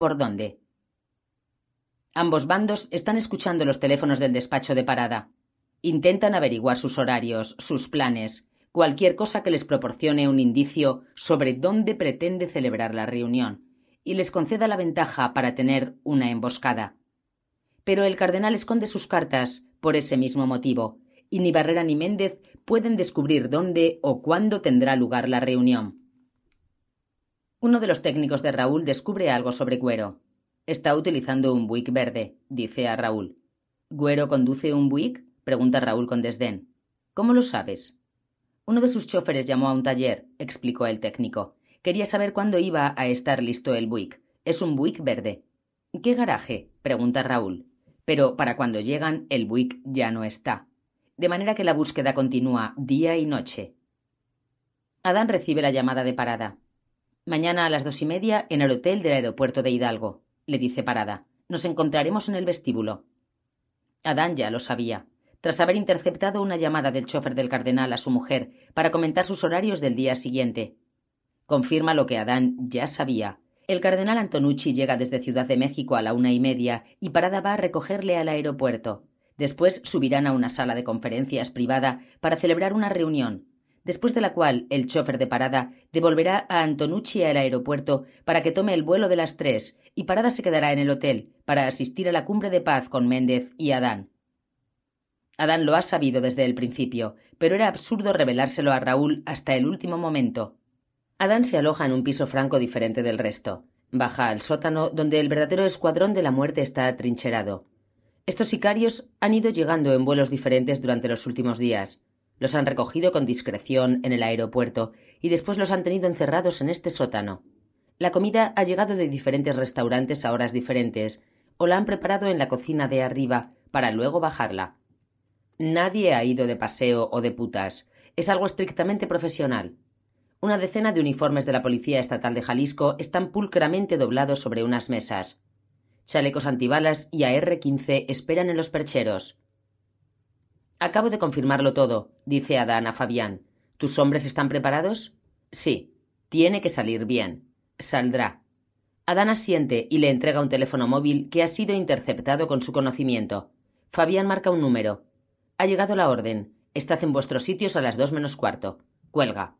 por dónde. Ambos bandos están escuchando los teléfonos del despacho de parada. Intentan averiguar sus horarios, sus planes, cualquier cosa que les proporcione un indicio sobre dónde pretende celebrar la reunión y les conceda la ventaja para tener una emboscada. Pero el cardenal esconde sus cartas por ese mismo motivo, y ni Barrera ni Méndez pueden descubrir dónde o cuándo tendrá lugar la reunión. Uno de los técnicos de Raúl descubre algo sobre Güero. Está utilizando un Buick verde, dice a Raúl. ¿Güero conduce un Buick? pregunta Raúl con desdén. ¿Cómo lo sabes? Uno de sus choferes llamó a un taller, explicó el técnico. Quería saber cuándo iba a estar listo el Buick. Es un Buick verde. ¿Qué garaje? pregunta Raúl. Pero para cuando llegan, el Buick ya no está. De manera que la búsqueda continúa día y noche. Adán recibe la llamada de parada. Mañana a las dos y media en el hotel del aeropuerto de Hidalgo, le dice Parada. Nos encontraremos en el vestíbulo. Adán ya lo sabía, tras haber interceptado una llamada del chofer del cardenal a su mujer para comentar sus horarios del día siguiente. Confirma lo que Adán ya sabía. El cardenal Antonucci llega desde Ciudad de México a la una y media y Parada va a recogerle al aeropuerto. Después subirán a una sala de conferencias privada para celebrar una reunión, después de la cual el chofer de parada devolverá a Antonucci al aeropuerto para que tome el vuelo de las tres y Parada se quedará en el hotel para asistir a la cumbre de paz con Méndez y Adán. Adán lo ha sabido desde el principio, pero era absurdo revelárselo a Raúl hasta el último momento. Adán se aloja en un piso franco diferente del resto. Baja al sótano donde el verdadero escuadrón de la muerte está atrincherado. Estos sicarios han ido llegando en vuelos diferentes durante los últimos días. Los han recogido con discreción en el aeropuerto y después los han tenido encerrados en este sótano. La comida ha llegado de diferentes restaurantes a horas diferentes, o la han preparado en la cocina de arriba, para luego bajarla. Nadie ha ido de paseo o de putas. Es algo estrictamente profesional. Una decena de uniformes de la Policía Estatal de Jalisco están pulcramente doblados sobre unas mesas. Chalecos antibalas y AR-15 esperan en los percheros. Acabo de confirmarlo todo, dice Adán a Fabián. ¿Tus hombres están preparados? Sí. Tiene que salir bien. Saldrá. Adán asiente y le entrega un teléfono móvil que ha sido interceptado con su conocimiento. Fabián marca un número. Ha llegado la orden. Estad en vuestros sitios a las dos menos cuarto. Cuelga.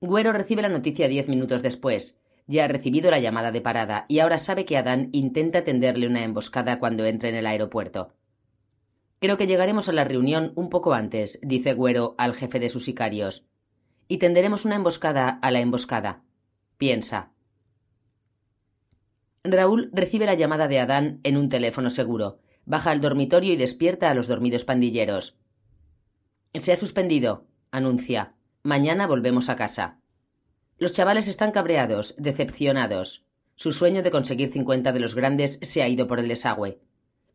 Güero recibe la noticia diez minutos después. Ya ha recibido la llamada de parada y ahora sabe que Adán intenta tenderle una emboscada cuando entre en el aeropuerto. Creo que llegaremos a la reunión un poco antes, dice Güero al jefe de sus sicarios. Y tenderemos una emboscada a la emboscada. Piensa. Raúl recibe la llamada de Adán en un teléfono seguro. Baja al dormitorio y despierta a los dormidos pandilleros. Se ha suspendido, anuncia. Mañana volvemos a casa. Los chavales están cabreados, decepcionados. Su sueño de conseguir cincuenta de los grandes se ha ido por el desagüe.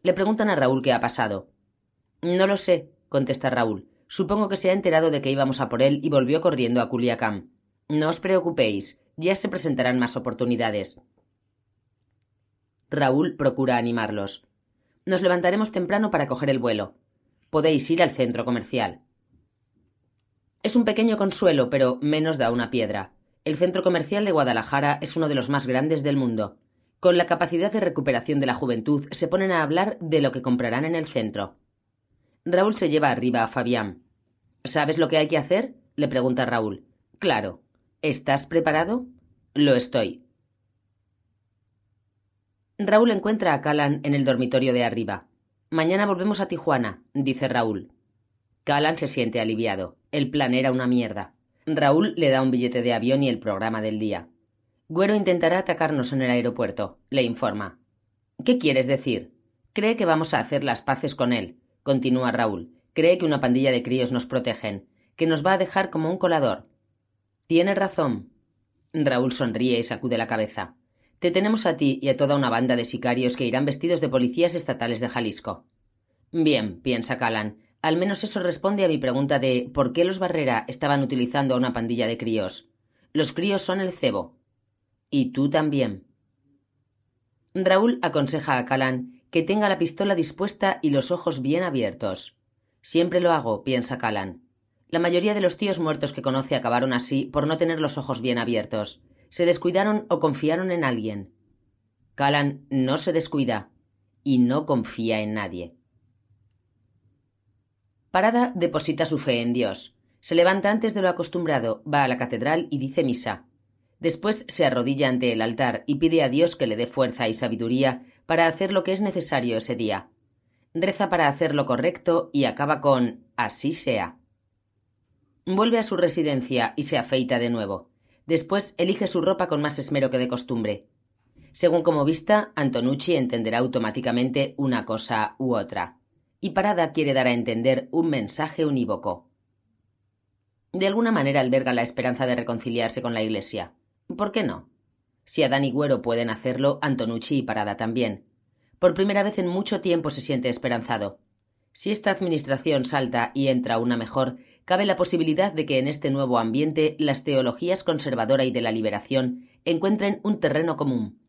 Le preguntan a Raúl qué ha pasado. No lo sé, contesta Raúl. Supongo que se ha enterado de que íbamos a por él y volvió corriendo a Culiacán. No os preocupéis, ya se presentarán más oportunidades. Raúl procura animarlos. Nos levantaremos temprano para coger el vuelo. Podéis ir al centro comercial. Es un pequeño consuelo, pero menos da una piedra. El centro comercial de Guadalajara es uno de los más grandes del mundo. Con la capacidad de recuperación de la juventud se ponen a hablar de lo que comprarán en el centro. Raúl se lleva arriba a Fabián. ¿Sabes lo que hay que hacer? le pregunta Raúl. Claro. ¿Estás preparado? Lo estoy. Raúl encuentra a Calan en el dormitorio de arriba. Mañana volvemos a Tijuana, dice Raúl. Calan se siente aliviado. El plan era una mierda. Raúl le da un billete de avión y el programa del día. Güero intentará atacarnos en el aeropuerto, le informa. ¿Qué quieres decir? Cree que vamos a hacer las paces con él continúa Raúl. Cree que una pandilla de críos nos protegen, que nos va a dejar como un colador. Tiene razón. Raúl sonríe y sacude la cabeza. Te tenemos a ti y a toda una banda de sicarios que irán vestidos de policías estatales de Jalisco. Bien, piensa Calán Al menos eso responde a mi pregunta de por qué los Barrera estaban utilizando a una pandilla de críos. Los críos son el cebo. Y tú también. Raúl aconseja a Calan que tenga la pistola dispuesta y los ojos bien abiertos. Siempre lo hago, piensa Calan. La mayoría de los tíos muertos que conoce acabaron así por no tener los ojos bien abiertos. Se descuidaron o confiaron en alguien. Calan no se descuida y no confía en nadie. Parada deposita su fe en Dios. Se levanta antes de lo acostumbrado, va a la catedral y dice misa. Después se arrodilla ante el altar y pide a Dios que le dé fuerza y sabiduría para hacer lo que es necesario ese día. Reza para hacer lo correcto y acaba con así sea. Vuelve a su residencia y se afeita de nuevo. Después elige su ropa con más esmero que de costumbre. Según como vista, Antonucci entenderá automáticamente una cosa u otra. Y Parada quiere dar a entender un mensaje unívoco. De alguna manera alberga la esperanza de reconciliarse con la Iglesia. ¿Por qué no? Si Adán y Güero pueden hacerlo, Antonucci y Parada también. Por primera vez en mucho tiempo se siente esperanzado. Si esta administración salta y entra una mejor, cabe la posibilidad de que en este nuevo ambiente las teologías conservadora y de la liberación encuentren un terreno común.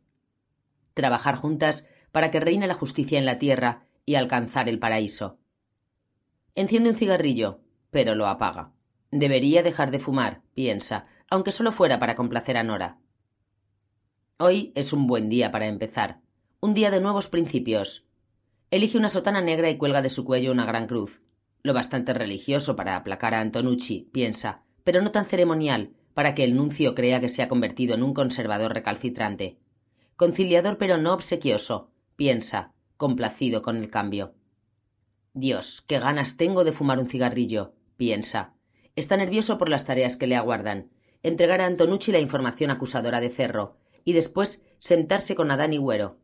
Trabajar juntas para que reine la justicia en la tierra y alcanzar el paraíso. Enciende un cigarrillo, pero lo apaga. Debería dejar de fumar, piensa, aunque solo fuera para complacer a Nora. Hoy es un buen día para empezar, un día de nuevos principios. Elige una sotana negra y cuelga de su cuello una gran cruz, lo bastante religioso para aplacar a Antonucci, piensa, pero no tan ceremonial, para que el nuncio crea que se ha convertido en un conservador recalcitrante. Conciliador pero no obsequioso, piensa, complacido con el cambio. Dios, qué ganas tengo de fumar un cigarrillo, piensa. Está nervioso por las tareas que le aguardan. Entregar a Antonucci la información acusadora de Cerro, y después sentarse con Adán y Güero.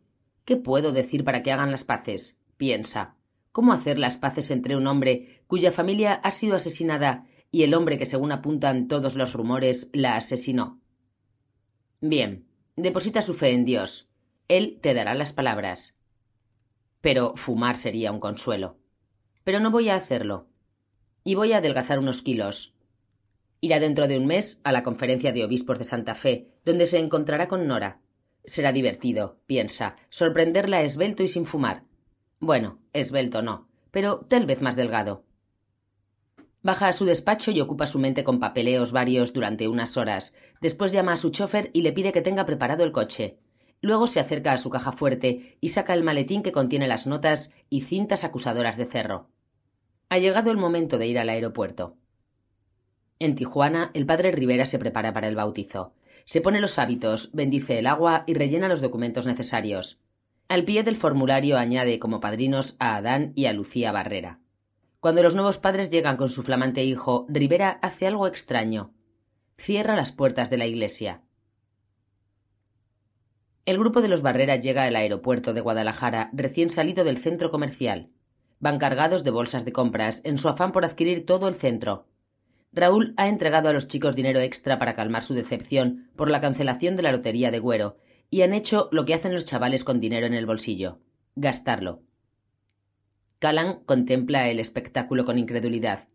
¿Qué puedo decir para que hagan las paces? piensa. ¿Cómo hacer las paces entre un hombre cuya familia ha sido asesinada y el hombre que, según apuntan todos los rumores, la asesinó? Bien, deposita su fe en Dios. Él te dará las palabras. Pero fumar sería un consuelo. Pero no voy a hacerlo. Y voy a adelgazar unos kilos. Irá dentro de un mes a la conferencia de obispos de Santa Fe, donde se encontrará con Nora. Será divertido, piensa, sorprenderla esbelto y sin fumar. Bueno, esbelto no, pero tal vez más delgado. Baja a su despacho y ocupa su mente con papeleos varios durante unas horas. Después llama a su chofer y le pide que tenga preparado el coche. Luego se acerca a su caja fuerte y saca el maletín que contiene las notas y cintas acusadoras de cerro. Ha llegado el momento de ir al aeropuerto. En Tijuana, el padre Rivera se prepara para el bautizo. Se pone los hábitos, bendice el agua y rellena los documentos necesarios. Al pie del formulario añade como padrinos a Adán y a Lucía Barrera. Cuando los nuevos padres llegan con su flamante hijo, Rivera hace algo extraño. Cierra las puertas de la iglesia. El grupo de los Barrera llega al aeropuerto de Guadalajara, recién salido del centro comercial. Van cargados de bolsas de compras, en su afán por adquirir todo el centro. Raúl ha entregado a los chicos dinero extra para calmar su decepción por la cancelación de la lotería de Güero, y han hecho lo que hacen los chavales con dinero en el bolsillo, gastarlo. Calan contempla el espectáculo con incredulidad.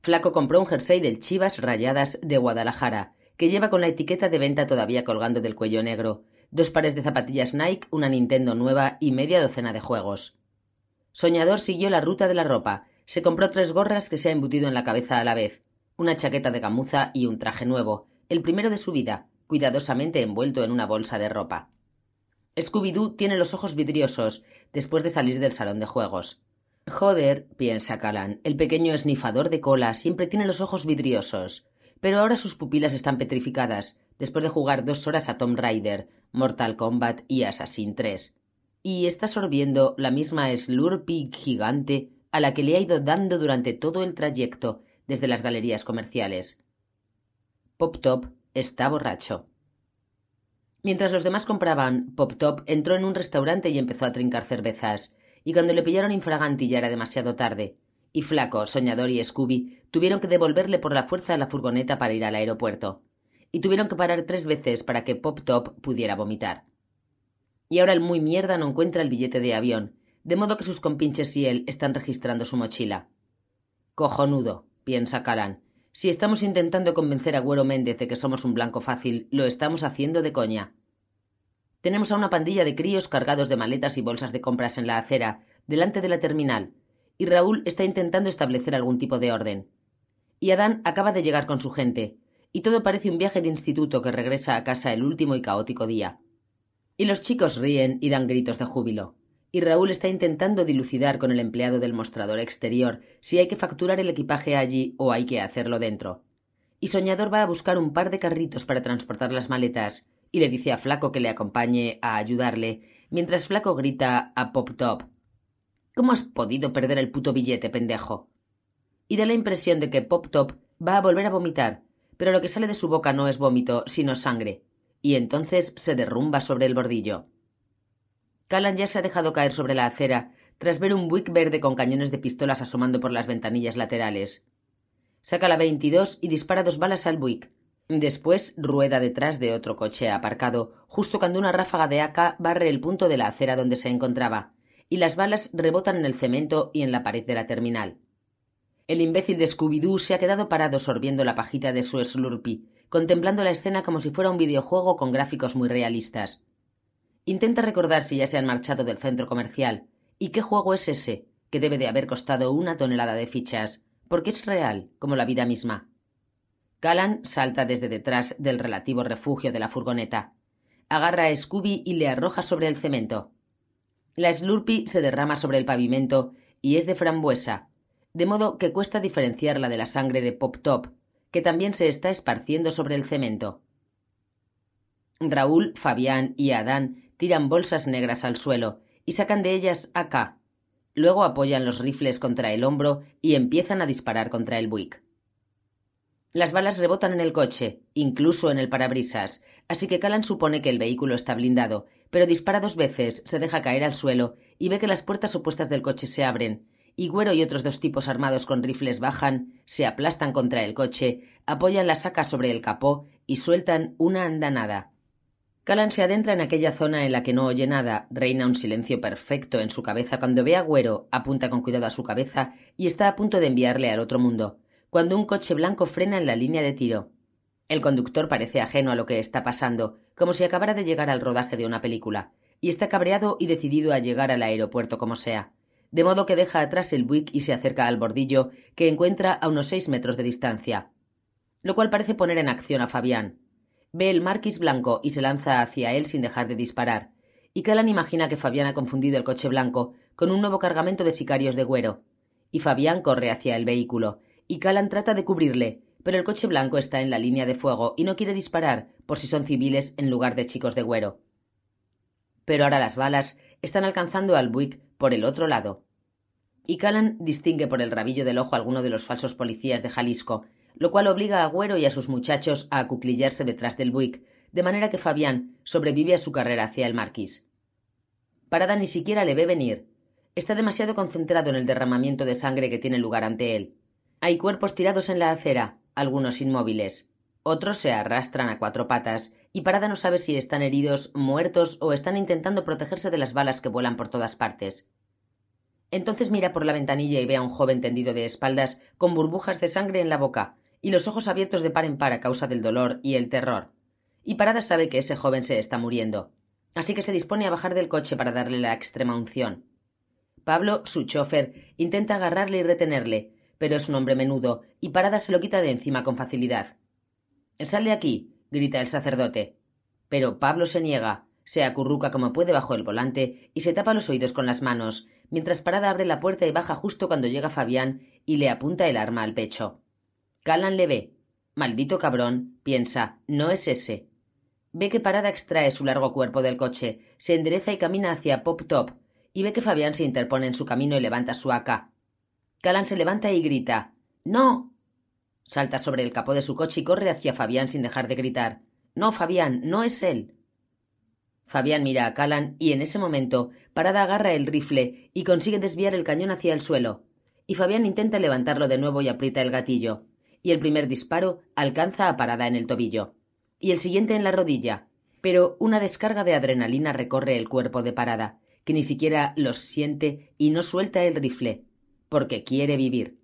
Flaco compró un jersey del Chivas Rayadas de Guadalajara, que lleva con la etiqueta de venta todavía colgando del cuello negro, dos pares de zapatillas Nike, una Nintendo nueva y media docena de juegos. Soñador siguió la ruta de la ropa, se compró tres gorras que se ha embutido en la cabeza a la vez, una chaqueta de gamuza y un traje nuevo, el primero de su vida, cuidadosamente envuelto en una bolsa de ropa. Scooby-Doo tiene los ojos vidriosos después de salir del salón de juegos. Joder, piensa Calan, el pequeño esnifador de cola siempre tiene los ojos vidriosos. Pero ahora sus pupilas están petrificadas, después de jugar dos horas a Tomb Raider, Mortal Kombat y Assassin 3. Y está sorbiendo la misma Slurpee gigante a la que le ha ido dando durante todo el trayecto desde las galerías comerciales. Pop Top está borracho. Mientras los demás compraban, Pop Top entró en un restaurante y empezó a trincar cervezas, y cuando le pillaron infraganti ya era demasiado tarde, y Flaco, Soñador y Scooby tuvieron que devolverle por la fuerza a la furgoneta para ir al aeropuerto, y tuvieron que parar tres veces para que Pop Top pudiera vomitar. Y ahora el muy mierda no encuentra el billete de avión, de modo que sus compinches y él están registrando su mochila. Cojonudo, piensa Karan. Si estamos intentando convencer a Güero Méndez de que somos un blanco fácil, lo estamos haciendo de coña. Tenemos a una pandilla de críos cargados de maletas y bolsas de compras en la acera, delante de la terminal, y Raúl está intentando establecer algún tipo de orden. Y Adán acaba de llegar con su gente, y todo parece un viaje de instituto que regresa a casa el último y caótico día. Y los chicos ríen y dan gritos de júbilo y Raúl está intentando dilucidar con el empleado del mostrador exterior si hay que facturar el equipaje allí o hay que hacerlo dentro. Y Soñador va a buscar un par de carritos para transportar las maletas y le dice a Flaco que le acompañe a ayudarle, mientras Flaco grita a Pop Top. ¿Cómo has podido perder el puto billete, pendejo? Y da la impresión de que Pop Top va a volver a vomitar, pero lo que sale de su boca no es vómito, sino sangre, y entonces se derrumba sobre el bordillo. Callan ya se ha dejado caer sobre la acera, tras ver un Buick verde con cañones de pistolas asomando por las ventanillas laterales. Saca la 22 y dispara dos balas al Buick. Después rueda detrás de otro coche aparcado, justo cuando una ráfaga de AK barre el punto de la acera donde se encontraba, y las balas rebotan en el cemento y en la pared de la terminal. El imbécil de Scooby-Doo se ha quedado parado sorbiendo la pajita de su Slurpee, contemplando la escena como si fuera un videojuego con gráficos muy realistas. Intenta recordar si ya se han marchado del centro comercial y qué juego es ese, que debe de haber costado una tonelada de fichas, porque es real, como la vida misma. Callan salta desde detrás del relativo refugio de la furgoneta. Agarra a Scooby y le arroja sobre el cemento. La Slurpee se derrama sobre el pavimento y es de frambuesa, de modo que cuesta diferenciarla de la sangre de Pop Top, que también se está esparciendo sobre el cemento. Raúl, Fabián y Adán tiran bolsas negras al suelo y sacan de ellas AK. Luego apoyan los rifles contra el hombro y empiezan a disparar contra el Buick. Las balas rebotan en el coche, incluso en el parabrisas, así que Calan supone que el vehículo está blindado, pero dispara dos veces, se deja caer al suelo y ve que las puertas opuestas del coche se abren, y Güero y otros dos tipos armados con rifles bajan, se aplastan contra el coche, apoyan la saca sobre el capó y sueltan una andanada. Calan se adentra en aquella zona en la que no oye nada, reina un silencio perfecto en su cabeza cuando ve a Güero, apunta con cuidado a su cabeza y está a punto de enviarle al otro mundo, cuando un coche blanco frena en la línea de tiro. El conductor parece ajeno a lo que está pasando, como si acabara de llegar al rodaje de una película, y está cabreado y decidido a llegar al aeropuerto como sea, de modo que deja atrás el Buick y se acerca al bordillo, que encuentra a unos seis metros de distancia, lo cual parece poner en acción a Fabián, Ve el Marquis blanco y se lanza hacia él sin dejar de disparar. Y Calan imagina que Fabián ha confundido el coche blanco con un nuevo cargamento de sicarios de güero. Y Fabián corre hacia el vehículo, y Calan trata de cubrirle, pero el coche blanco está en la línea de fuego y no quiere disparar por si son civiles en lugar de chicos de güero. Pero ahora las balas están alcanzando al Buick por el otro lado. Y Calan distingue por el rabillo del ojo a alguno de los falsos policías de Jalisco, lo cual obliga a Agüero y a sus muchachos a acuclillarse detrás del Buick, de manera que Fabián sobrevive a su carrera hacia el marquís. Parada ni siquiera le ve venir. Está demasiado concentrado en el derramamiento de sangre que tiene lugar ante él. Hay cuerpos tirados en la acera, algunos inmóviles. Otros se arrastran a cuatro patas, y Parada no sabe si están heridos, muertos o están intentando protegerse de las balas que vuelan por todas partes. Entonces mira por la ventanilla y ve a un joven tendido de espaldas, con burbujas de sangre en la boca, y los ojos abiertos de par en par a causa del dolor y el terror. Y Parada sabe que ese joven se está muriendo, así que se dispone a bajar del coche para darle la extrema unción. Pablo, su chofer, intenta agarrarle y retenerle, pero es un hombre menudo, y Parada se lo quita de encima con facilidad. Sal de aquí, grita el sacerdote. Pero Pablo se niega, se acurruca como puede bajo el volante y se tapa los oídos con las manos, mientras Parada abre la puerta y baja justo cuando llega Fabián y le apunta el arma al pecho. Calan le ve. Maldito cabrón, piensa, no es ese. Ve que Parada extrae su largo cuerpo del coche, se endereza y camina hacia Pop Top, y ve que Fabián se interpone en su camino y levanta su AK. Calan se levanta y grita. ¡No! Salta sobre el capó de su coche y corre hacia Fabián sin dejar de gritar. No, Fabián, no es él. Fabián mira a Calan y en ese momento Parada agarra el rifle y consigue desviar el cañón hacia el suelo. Y Fabián intenta levantarlo de nuevo y aprieta el gatillo y el primer disparo alcanza a Parada en el tobillo, y el siguiente en la rodilla, pero una descarga de adrenalina recorre el cuerpo de Parada, que ni siquiera los siente y no suelta el rifle, porque quiere vivir.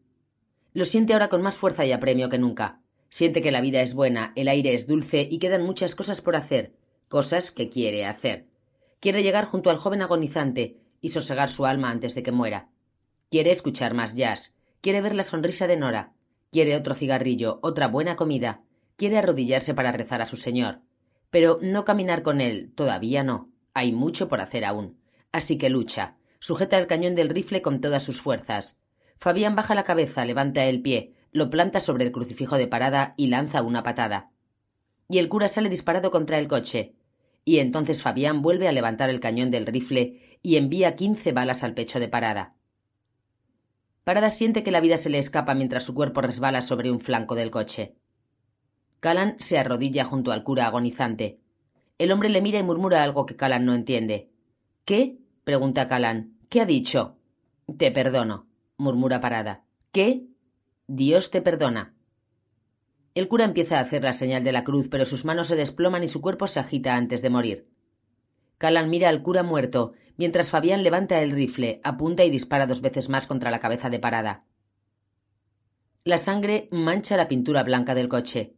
Lo siente ahora con más fuerza y apremio que nunca. Siente que la vida es buena, el aire es dulce y quedan muchas cosas por hacer, cosas que quiere hacer. Quiere llegar junto al joven agonizante y sosegar su alma antes de que muera. Quiere escuchar más jazz, quiere ver la sonrisa de Nora, Quiere otro cigarrillo, otra buena comida. Quiere arrodillarse para rezar a su Señor. Pero no caminar con él, todavía no. Hay mucho por hacer aún. Así que lucha. Sujeta el cañón del rifle con todas sus fuerzas. Fabián baja la cabeza, levanta el pie, lo planta sobre el crucifijo de parada y lanza una patada. Y el cura sale disparado contra el coche. Y entonces Fabián vuelve a levantar el cañón del rifle y envía quince balas al pecho de parada. Parada siente que la vida se le escapa mientras su cuerpo resbala sobre un flanco del coche. Calan se arrodilla junto al cura agonizante. El hombre le mira y murmura algo que Calan no entiende. ¿Qué? pregunta Callan. ¿Qué ha dicho? Te perdono, murmura Parada. ¿Qué? Dios te perdona. El cura empieza a hacer la señal de la cruz, pero sus manos se desploman y su cuerpo se agita antes de morir. Calan mira al cura muerto mientras Fabián levanta el rifle, apunta y dispara dos veces más contra la cabeza de parada. La sangre mancha la pintura blanca del coche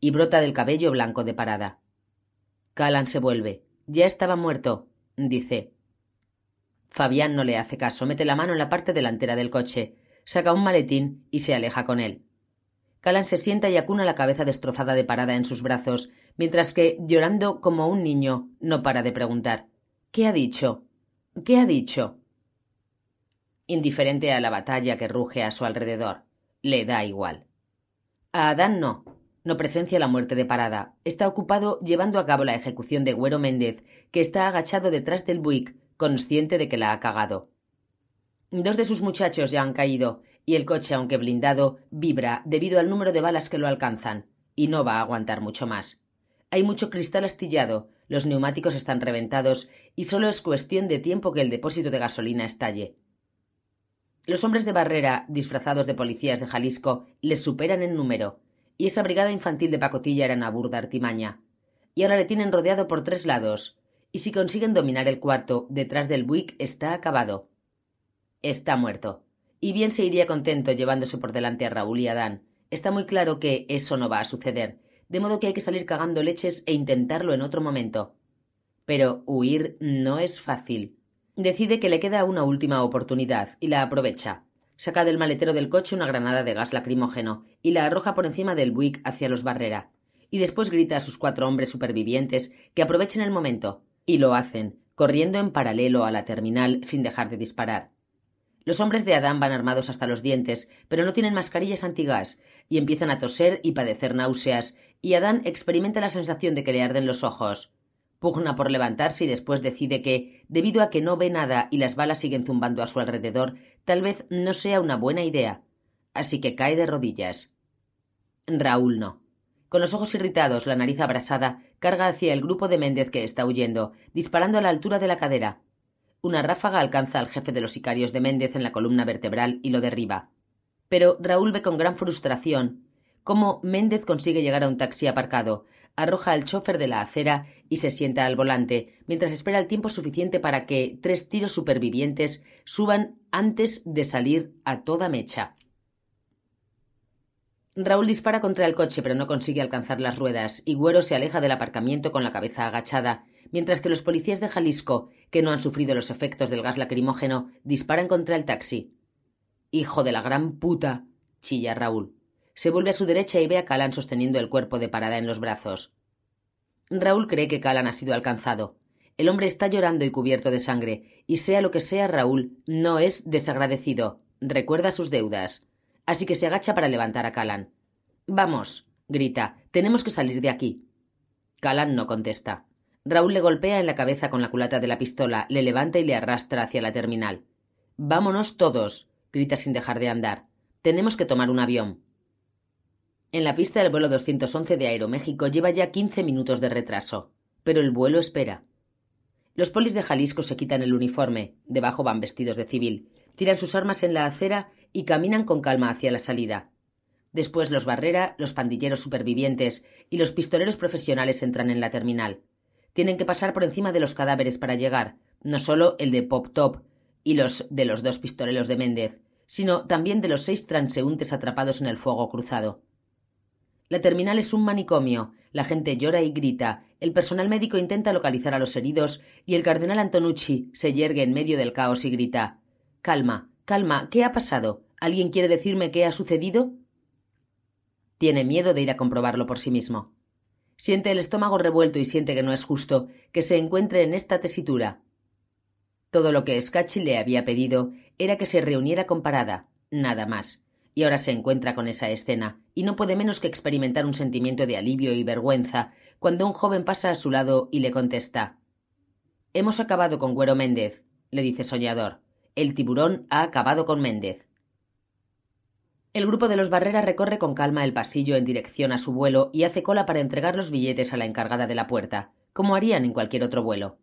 y brota del cabello blanco de parada. Calan se vuelve. Ya estaba muerto, dice. Fabián no le hace caso, mete la mano en la parte delantera del coche, saca un maletín y se aleja con él. Calan se sienta y acuna la cabeza destrozada de parada en sus brazos, mientras que, llorando como un niño, no para de preguntar. ¿Qué ha dicho? ¿Qué ha dicho? Indiferente a la batalla que ruge a su alrededor, le da igual. A Adán no. No presencia la muerte de Parada. Está ocupado llevando a cabo la ejecución de Güero Méndez, que está agachado detrás del Buick, consciente de que la ha cagado. Dos de sus muchachos ya han caído, y el coche, aunque blindado, vibra debido al número de balas que lo alcanzan, y no va a aguantar mucho más. Hay mucho cristal astillado, los neumáticos están reventados y solo es cuestión de tiempo que el depósito de gasolina estalle. Los hombres de barrera, disfrazados de policías de Jalisco, les superan en número, y esa brigada infantil de pacotilla era una burda artimaña. Y ahora le tienen rodeado por tres lados, y si consiguen dominar el cuarto, detrás del Buick está acabado. Está muerto. Y bien se iría contento llevándose por delante a Raúl y Adán. Está muy claro que eso no va a suceder, de modo que hay que salir cagando leches e intentarlo en otro momento. Pero huir no es fácil. Decide que le queda una última oportunidad y la aprovecha. Saca del maletero del coche una granada de gas lacrimógeno y la arroja por encima del Buick hacia los Barrera. Y después grita a sus cuatro hombres supervivientes que aprovechen el momento. Y lo hacen, corriendo en paralelo a la terminal sin dejar de disparar. Los hombres de Adán van armados hasta los dientes, pero no tienen mascarillas antigas, y empiezan a toser y padecer náuseas, y Adán experimenta la sensación de que le arden los ojos. Pugna por levantarse y después decide que, debido a que no ve nada y las balas siguen zumbando a su alrededor, tal vez no sea una buena idea. Así que cae de rodillas. Raúl no. Con los ojos irritados, la nariz abrasada, carga hacia el grupo de Méndez que está huyendo, disparando a la altura de la cadera. Una ráfaga alcanza al jefe de los sicarios de Méndez en la columna vertebral y lo derriba. Pero Raúl ve con gran frustración cómo Méndez consigue llegar a un taxi aparcado, arroja al chofer de la acera y se sienta al volante, mientras espera el tiempo suficiente para que tres tiros supervivientes suban antes de salir a toda mecha. Raúl dispara contra el coche pero no consigue alcanzar las ruedas y Güero se aleja del aparcamiento con la cabeza agachada, mientras que los policías de Jalisco, que no han sufrido los efectos del gas lacrimógeno, disparan contra el taxi. Hijo de la gran puta, chilla Raúl. Se vuelve a su derecha y ve a Calan sosteniendo el cuerpo de parada en los brazos. Raúl cree que Calan ha sido alcanzado. El hombre está llorando y cubierto de sangre, y sea lo que sea Raúl, no es desagradecido. Recuerda sus deudas así que se agacha para levantar a Calan. Vamos, grita, tenemos que salir de aquí. Calan no contesta. Raúl le golpea en la cabeza con la culata de la pistola, le levanta y le arrastra hacia la terminal. Vámonos todos, grita sin dejar de andar. Tenemos que tomar un avión. En la pista del vuelo 211 de Aeroméxico lleva ya 15 minutos de retraso, pero el vuelo espera. Los polis de Jalisco se quitan el uniforme, debajo van vestidos de civil, tiran sus armas en la acera y caminan con calma hacia la salida. Después los Barrera, los pandilleros supervivientes y los pistoleros profesionales entran en la terminal. Tienen que pasar por encima de los cadáveres para llegar, no solo el de Pop Top y los de los dos pistoleros de Méndez, sino también de los seis transeúntes atrapados en el fuego cruzado. La terminal es un manicomio, la gente llora y grita, el personal médico intenta localizar a los heridos y el cardenal Antonucci se yergue en medio del caos y grita Calma, Calma, ¿qué ha pasado? ¿Alguien quiere decirme qué ha sucedido? Tiene miedo de ir a comprobarlo por sí mismo. Siente el estómago revuelto y siente que no es justo que se encuentre en esta tesitura. Todo lo que Scachi le había pedido era que se reuniera con Parada, nada más, y ahora se encuentra con esa escena, y no puede menos que experimentar un sentimiento de alivio y vergüenza cuando un joven pasa a su lado y le contesta. Hemos acabado con Güero Méndez, le dice Soñador. El tiburón ha acabado con Méndez. El grupo de los Barrera recorre con calma el pasillo en dirección a su vuelo y hace cola para entregar los billetes a la encargada de la puerta, como harían en cualquier otro vuelo.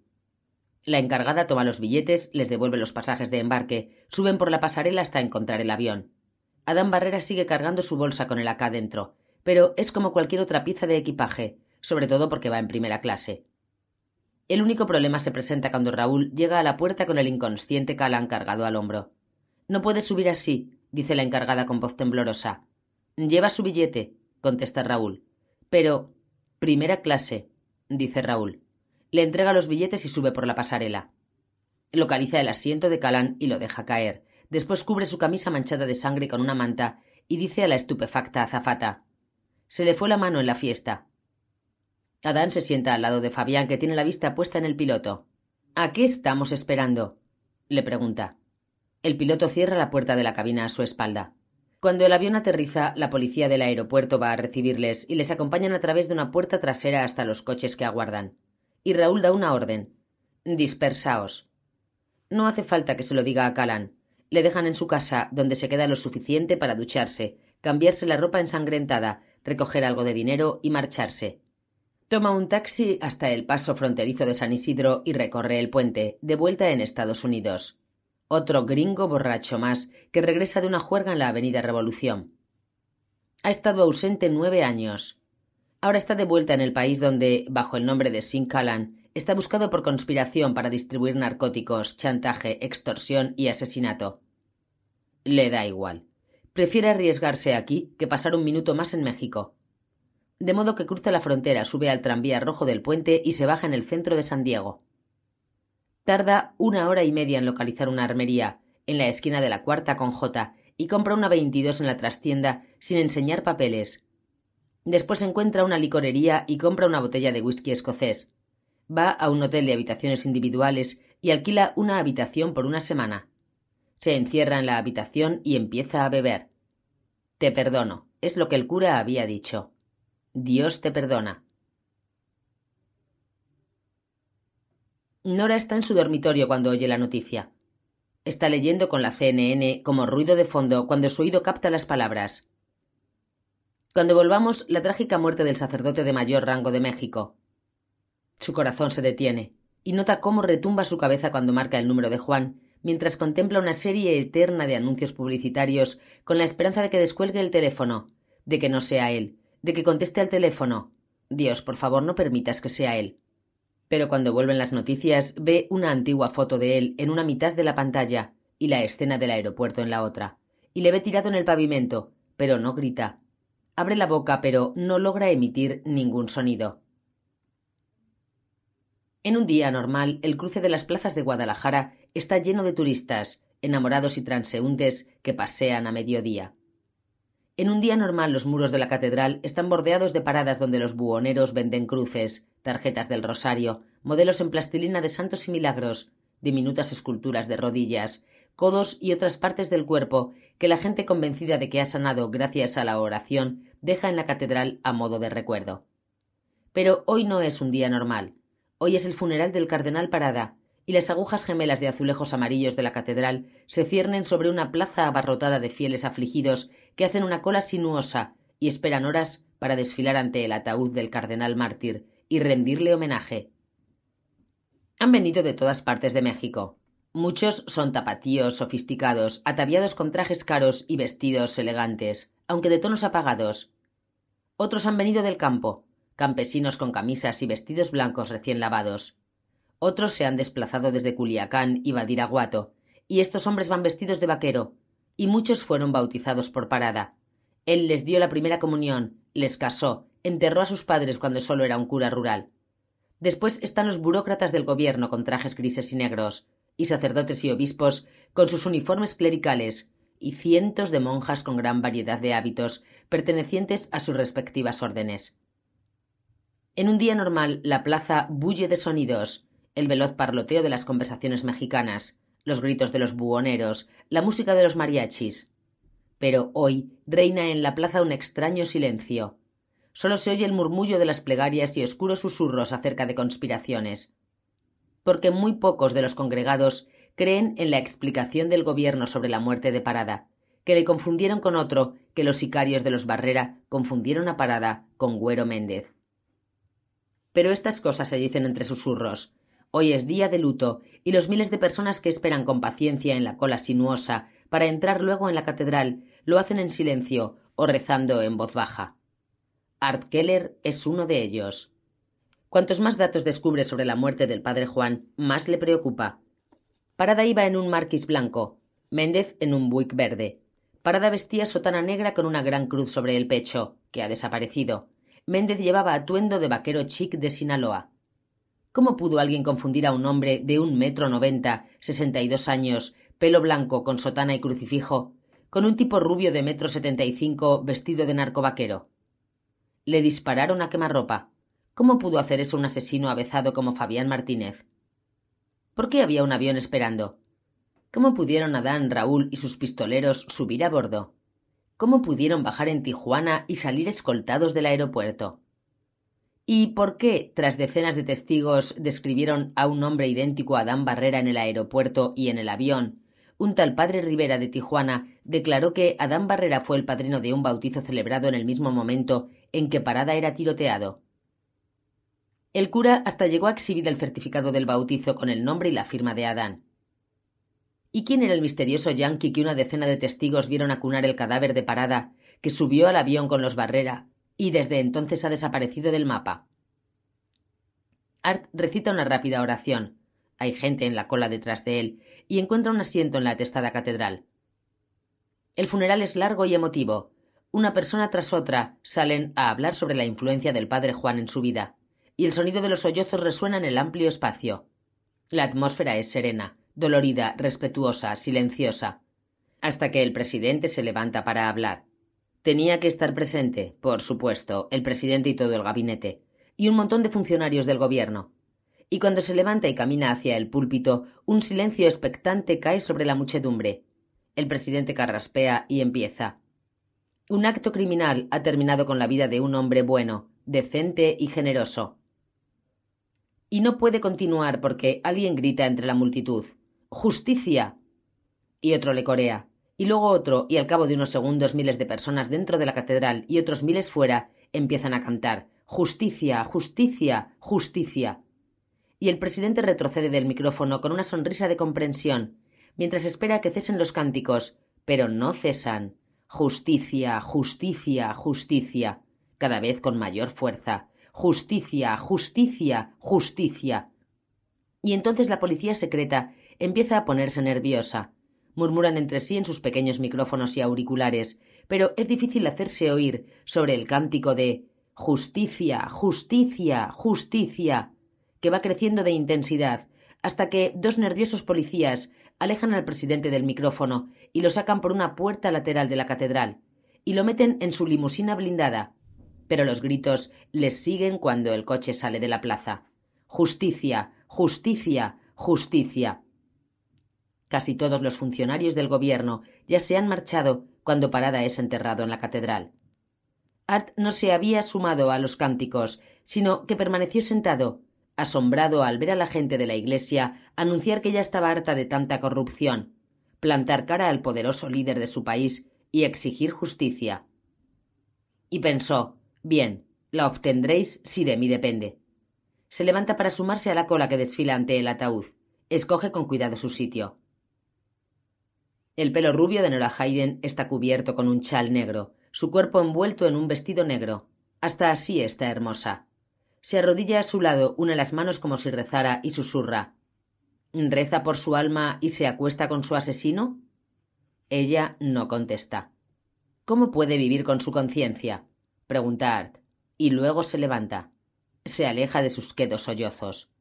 La encargada toma los billetes, les devuelve los pasajes de embarque, suben por la pasarela hasta encontrar el avión. Adán Barrera sigue cargando su bolsa con el acá dentro, pero es como cualquier otra pieza de equipaje, sobre todo porque va en primera clase. El único problema se presenta cuando Raúl llega a la puerta con el inconsciente Calán cargado al hombro. No puede subir así, dice la encargada con voz temblorosa. Lleva su billete, contesta Raúl. Pero. Primera clase, dice Raúl. Le entrega los billetes y sube por la pasarela. Localiza el asiento de Calán y lo deja caer. Después cubre su camisa manchada de sangre con una manta y dice a la estupefacta azafata: Se le fue la mano en la fiesta. Adán se sienta al lado de Fabián, que tiene la vista puesta en el piloto. ¿A qué estamos esperando? le pregunta. El piloto cierra la puerta de la cabina a su espalda. Cuando el avión aterriza, la policía del aeropuerto va a recibirles y les acompañan a través de una puerta trasera hasta los coches que aguardan. Y Raúl da una orden. Dispersaos. No hace falta que se lo diga a Calan. Le dejan en su casa, donde se queda lo suficiente para ducharse, cambiarse la ropa ensangrentada, recoger algo de dinero y marcharse. Toma un taxi hasta el paso fronterizo de San Isidro y recorre el puente, de vuelta en Estados Unidos. Otro gringo borracho más, que regresa de una juerga en la Avenida Revolución. Ha estado ausente nueve años. Ahora está de vuelta en el país donde, bajo el nombre de Sin Callan, está buscado por conspiración para distribuir narcóticos, chantaje, extorsión y asesinato. Le da igual. Prefiere arriesgarse aquí que pasar un minuto más en México de modo que cruza la frontera, sube al tranvía rojo del puente y se baja en el centro de San Diego. Tarda una hora y media en localizar una armería, en la esquina de la cuarta con J, y compra una 22 en la trastienda sin enseñar papeles. Después encuentra una licorería y compra una botella de whisky escocés. Va a un hotel de habitaciones individuales y alquila una habitación por una semana. Se encierra en la habitación y empieza a beber. Te perdono, es lo que el cura había dicho. Dios te perdona. Nora está en su dormitorio cuando oye la noticia. Está leyendo con la CNN como ruido de fondo cuando su oído capta las palabras. Cuando volvamos, la trágica muerte del sacerdote de mayor rango de México. Su corazón se detiene y nota cómo retumba su cabeza cuando marca el número de Juan, mientras contempla una serie eterna de anuncios publicitarios con la esperanza de que descuelgue el teléfono, de que no sea él, de que conteste al teléfono. Dios, por favor, no permitas que sea él. Pero cuando vuelven las noticias, ve una antigua foto de él en una mitad de la pantalla y la escena del aeropuerto en la otra, y le ve tirado en el pavimento, pero no grita. Abre la boca, pero no logra emitir ningún sonido. En un día normal, el cruce de las plazas de Guadalajara está lleno de turistas, enamorados y transeúntes que pasean a mediodía. En un día normal los muros de la catedral están bordeados de paradas donde los buhoneros venden cruces, tarjetas del rosario, modelos en plastilina de santos y milagros, diminutas esculturas de rodillas, codos y otras partes del cuerpo que la gente convencida de que ha sanado gracias a la oración deja en la catedral a modo de recuerdo. Pero hoy no es un día normal. Hoy es el funeral del cardenal Parada, y las agujas gemelas de azulejos amarillos de la catedral se ciernen sobre una plaza abarrotada de fieles afligidos que hacen una cola sinuosa y esperan horas para desfilar ante el ataúd del cardenal mártir y rendirle homenaje. Han venido de todas partes de México. Muchos son tapatíos sofisticados, ataviados con trajes caros y vestidos elegantes, aunque de tonos apagados. Otros han venido del campo, campesinos con camisas y vestidos blancos recién lavados. Otros se han desplazado desde Culiacán y Badiraguato, y estos hombres van vestidos de vaquero, y muchos fueron bautizados por Parada. Él les dio la primera comunión, les casó, enterró a sus padres cuando solo era un cura rural. Después están los burócratas del gobierno con trajes grises y negros, y sacerdotes y obispos con sus uniformes clericales, y cientos de monjas con gran variedad de hábitos, pertenecientes a sus respectivas órdenes. En un día normal, la plaza bulle de sonidos, el veloz parloteo de las conversaciones mexicanas, los gritos de los buhoneros, la música de los mariachis. Pero hoy reina en la plaza un extraño silencio. Solo se oye el murmullo de las plegarias y oscuros susurros acerca de conspiraciones. Porque muy pocos de los congregados creen en la explicación del gobierno sobre la muerte de Parada, que le confundieron con otro que los sicarios de los Barrera confundieron a Parada con Güero Méndez. Pero estas cosas se dicen entre susurros. Hoy es día de luto y los miles de personas que esperan con paciencia en la cola sinuosa para entrar luego en la catedral lo hacen en silencio o rezando en voz baja. Art Keller es uno de ellos. Cuantos más datos descubre sobre la muerte del padre Juan, más le preocupa. Parada iba en un marquis blanco, Méndez en un buick verde. Parada vestía sotana negra con una gran cruz sobre el pecho, que ha desaparecido. Méndez llevaba atuendo de vaquero chic de Sinaloa. ¿Cómo pudo alguien confundir a un hombre de un metro noventa, sesenta y dos años, pelo blanco con sotana y crucifijo, con un tipo rubio de metro setenta y cinco vestido de narcovaquero? Le dispararon a quemarropa. ¿Cómo pudo hacer eso un asesino avezado como Fabián Martínez? ¿Por qué había un avión esperando? ¿Cómo pudieron Adán, Raúl y sus pistoleros subir a bordo? ¿Cómo pudieron bajar en Tijuana y salir escoltados del aeropuerto? ¿Y por qué, tras decenas de testigos, describieron a un hombre idéntico a Adán Barrera en el aeropuerto y en el avión? Un tal padre Rivera de Tijuana declaró que Adán Barrera fue el padrino de un bautizo celebrado en el mismo momento en que Parada era tiroteado. El cura hasta llegó a exhibir el certificado del bautizo con el nombre y la firma de Adán. ¿Y quién era el misterioso yanqui que una decena de testigos vieron acunar el cadáver de Parada, que subió al avión con los Barrera, y desde entonces ha desaparecido del mapa. Art recita una rápida oración. Hay gente en la cola detrás de él y encuentra un asiento en la atestada catedral. El funeral es largo y emotivo. Una persona tras otra salen a hablar sobre la influencia del padre Juan en su vida, y el sonido de los sollozos resuena en el amplio espacio. La atmósfera es serena, dolorida, respetuosa, silenciosa, hasta que el presidente se levanta para hablar. Tenía que estar presente, por supuesto, el presidente y todo el gabinete, y un montón de funcionarios del gobierno. Y cuando se levanta y camina hacia el púlpito, un silencio expectante cae sobre la muchedumbre. El presidente carraspea y empieza. Un acto criminal ha terminado con la vida de un hombre bueno, decente y generoso. Y no puede continuar porque alguien grita entre la multitud. ¡Justicia! Y otro le corea y luego otro, y al cabo de unos segundos miles de personas dentro de la catedral y otros miles fuera empiezan a cantar Justicia, justicia, justicia. Y el presidente retrocede del micrófono con una sonrisa de comprensión, mientras espera que cesen los cánticos, pero no cesan. Justicia, justicia, justicia, cada vez con mayor fuerza. Justicia, justicia, justicia. Y entonces la policía secreta empieza a ponerse nerviosa murmuran entre sí en sus pequeños micrófonos y auriculares, pero es difícil hacerse oír sobre el cántico de justicia, justicia, justicia, que va creciendo de intensidad, hasta que dos nerviosos policías alejan al presidente del micrófono y lo sacan por una puerta lateral de la catedral, y lo meten en su limusina blindada. Pero los gritos les siguen cuando el coche sale de la plaza. Justicia, justicia, justicia. Casi todos los funcionarios del gobierno ya se han marchado cuando Parada es enterrado en la catedral. Art no se había sumado a los cánticos, sino que permaneció sentado, asombrado al ver a la gente de la iglesia anunciar que ya estaba harta de tanta corrupción, plantar cara al poderoso líder de su país y exigir justicia. Y pensó, bien, la obtendréis si de mí depende. Se levanta para sumarse a la cola que desfila ante el ataúd. Escoge con cuidado su sitio. El pelo rubio de Nora Hayden está cubierto con un chal negro, su cuerpo envuelto en un vestido negro. Hasta así está hermosa. Se arrodilla a su lado, une las manos como si rezara y susurra. ¿Reza por su alma y se acuesta con su asesino? Ella no contesta. ¿Cómo puede vivir con su conciencia? pregunta Art, y luego se levanta. Se aleja de sus quedos sollozos.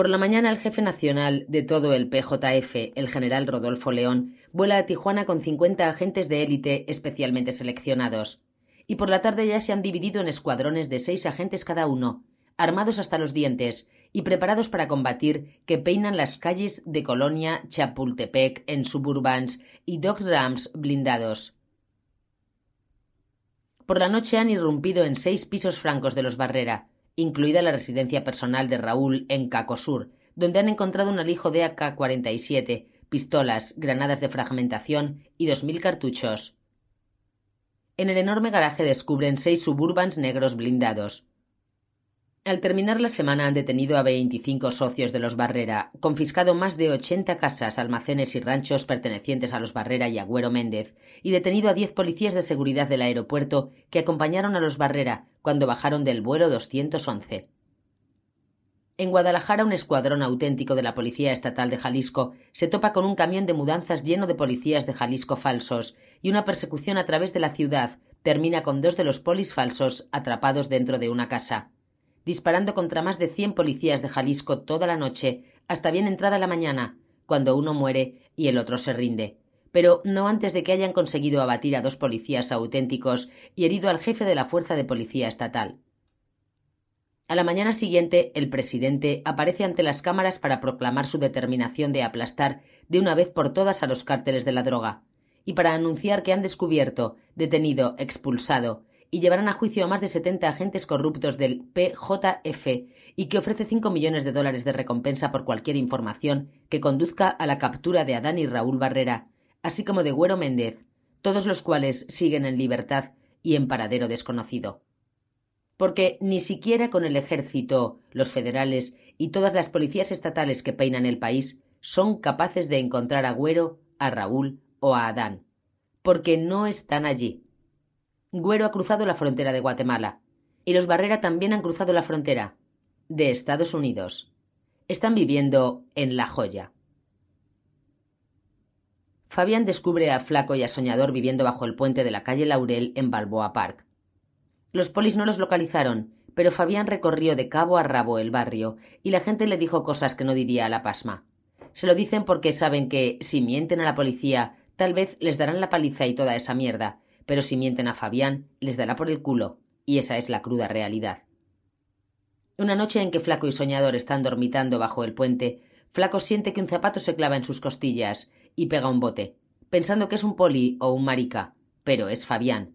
Por la mañana el jefe nacional de todo el PJF, el general Rodolfo León, vuela a Tijuana con 50 agentes de élite especialmente seleccionados. Y por la tarde ya se han dividido en escuadrones de seis agentes cada uno, armados hasta los dientes y preparados para combatir, que peinan las calles de Colonia, Chapultepec, en suburbans y Dogs Rams blindados. Por la noche han irrumpido en seis pisos francos de los Barrera, incluida la residencia personal de Raúl en Cacosur, donde han encontrado un alijo de AK-47, pistolas, granadas de fragmentación y 2.000 cartuchos. En el enorme garaje descubren seis suburbans negros blindados. Al terminar la semana han detenido a veinticinco socios de los Barrera, confiscado más de ochenta casas, almacenes y ranchos pertenecientes a los Barrera y Agüero Méndez, y detenido a diez policías de seguridad del aeropuerto que acompañaron a los Barrera cuando bajaron del vuelo 211. En Guadalajara, un escuadrón auténtico de la Policía Estatal de Jalisco se topa con un camión de mudanzas lleno de policías de Jalisco falsos y una persecución a través de la ciudad termina con dos de los polis falsos atrapados dentro de una casa disparando contra más de cien policías de Jalisco toda la noche, hasta bien entrada la mañana, cuando uno muere y el otro se rinde. Pero no antes de que hayan conseguido abatir a dos policías auténticos y herido al jefe de la Fuerza de Policía Estatal. A la mañana siguiente, el presidente aparece ante las cámaras para proclamar su determinación de aplastar de una vez por todas a los cárteles de la droga y para anunciar que han descubierto, detenido, expulsado y llevarán a juicio a más de 70 agentes corruptos del PJF y que ofrece 5 millones de dólares de recompensa por cualquier información que conduzca a la captura de Adán y Raúl Barrera, así como de Güero Méndez, todos los cuales siguen en libertad y en paradero desconocido. Porque ni siquiera con el ejército, los federales y todas las policías estatales que peinan el país son capaces de encontrar a Güero, a Raúl o a Adán, porque no están allí. Güero ha cruzado la frontera de Guatemala. Y los Barrera también han cruzado la frontera de Estados Unidos. Están viviendo en La Joya. Fabián descubre a Flaco y a Soñador viviendo bajo el puente de la calle Laurel en Balboa Park. Los polis no los localizaron, pero Fabián recorrió de cabo a rabo el barrio y la gente le dijo cosas que no diría a la pasma. Se lo dicen porque saben que, si mienten a la policía, tal vez les darán la paliza y toda esa mierda, pero si mienten a Fabián, les dará por el culo, y esa es la cruda realidad. Una noche en que Flaco y Soñador están dormitando bajo el puente, Flaco siente que un zapato se clava en sus costillas y pega un bote, pensando que es un poli o un marica, pero es Fabián.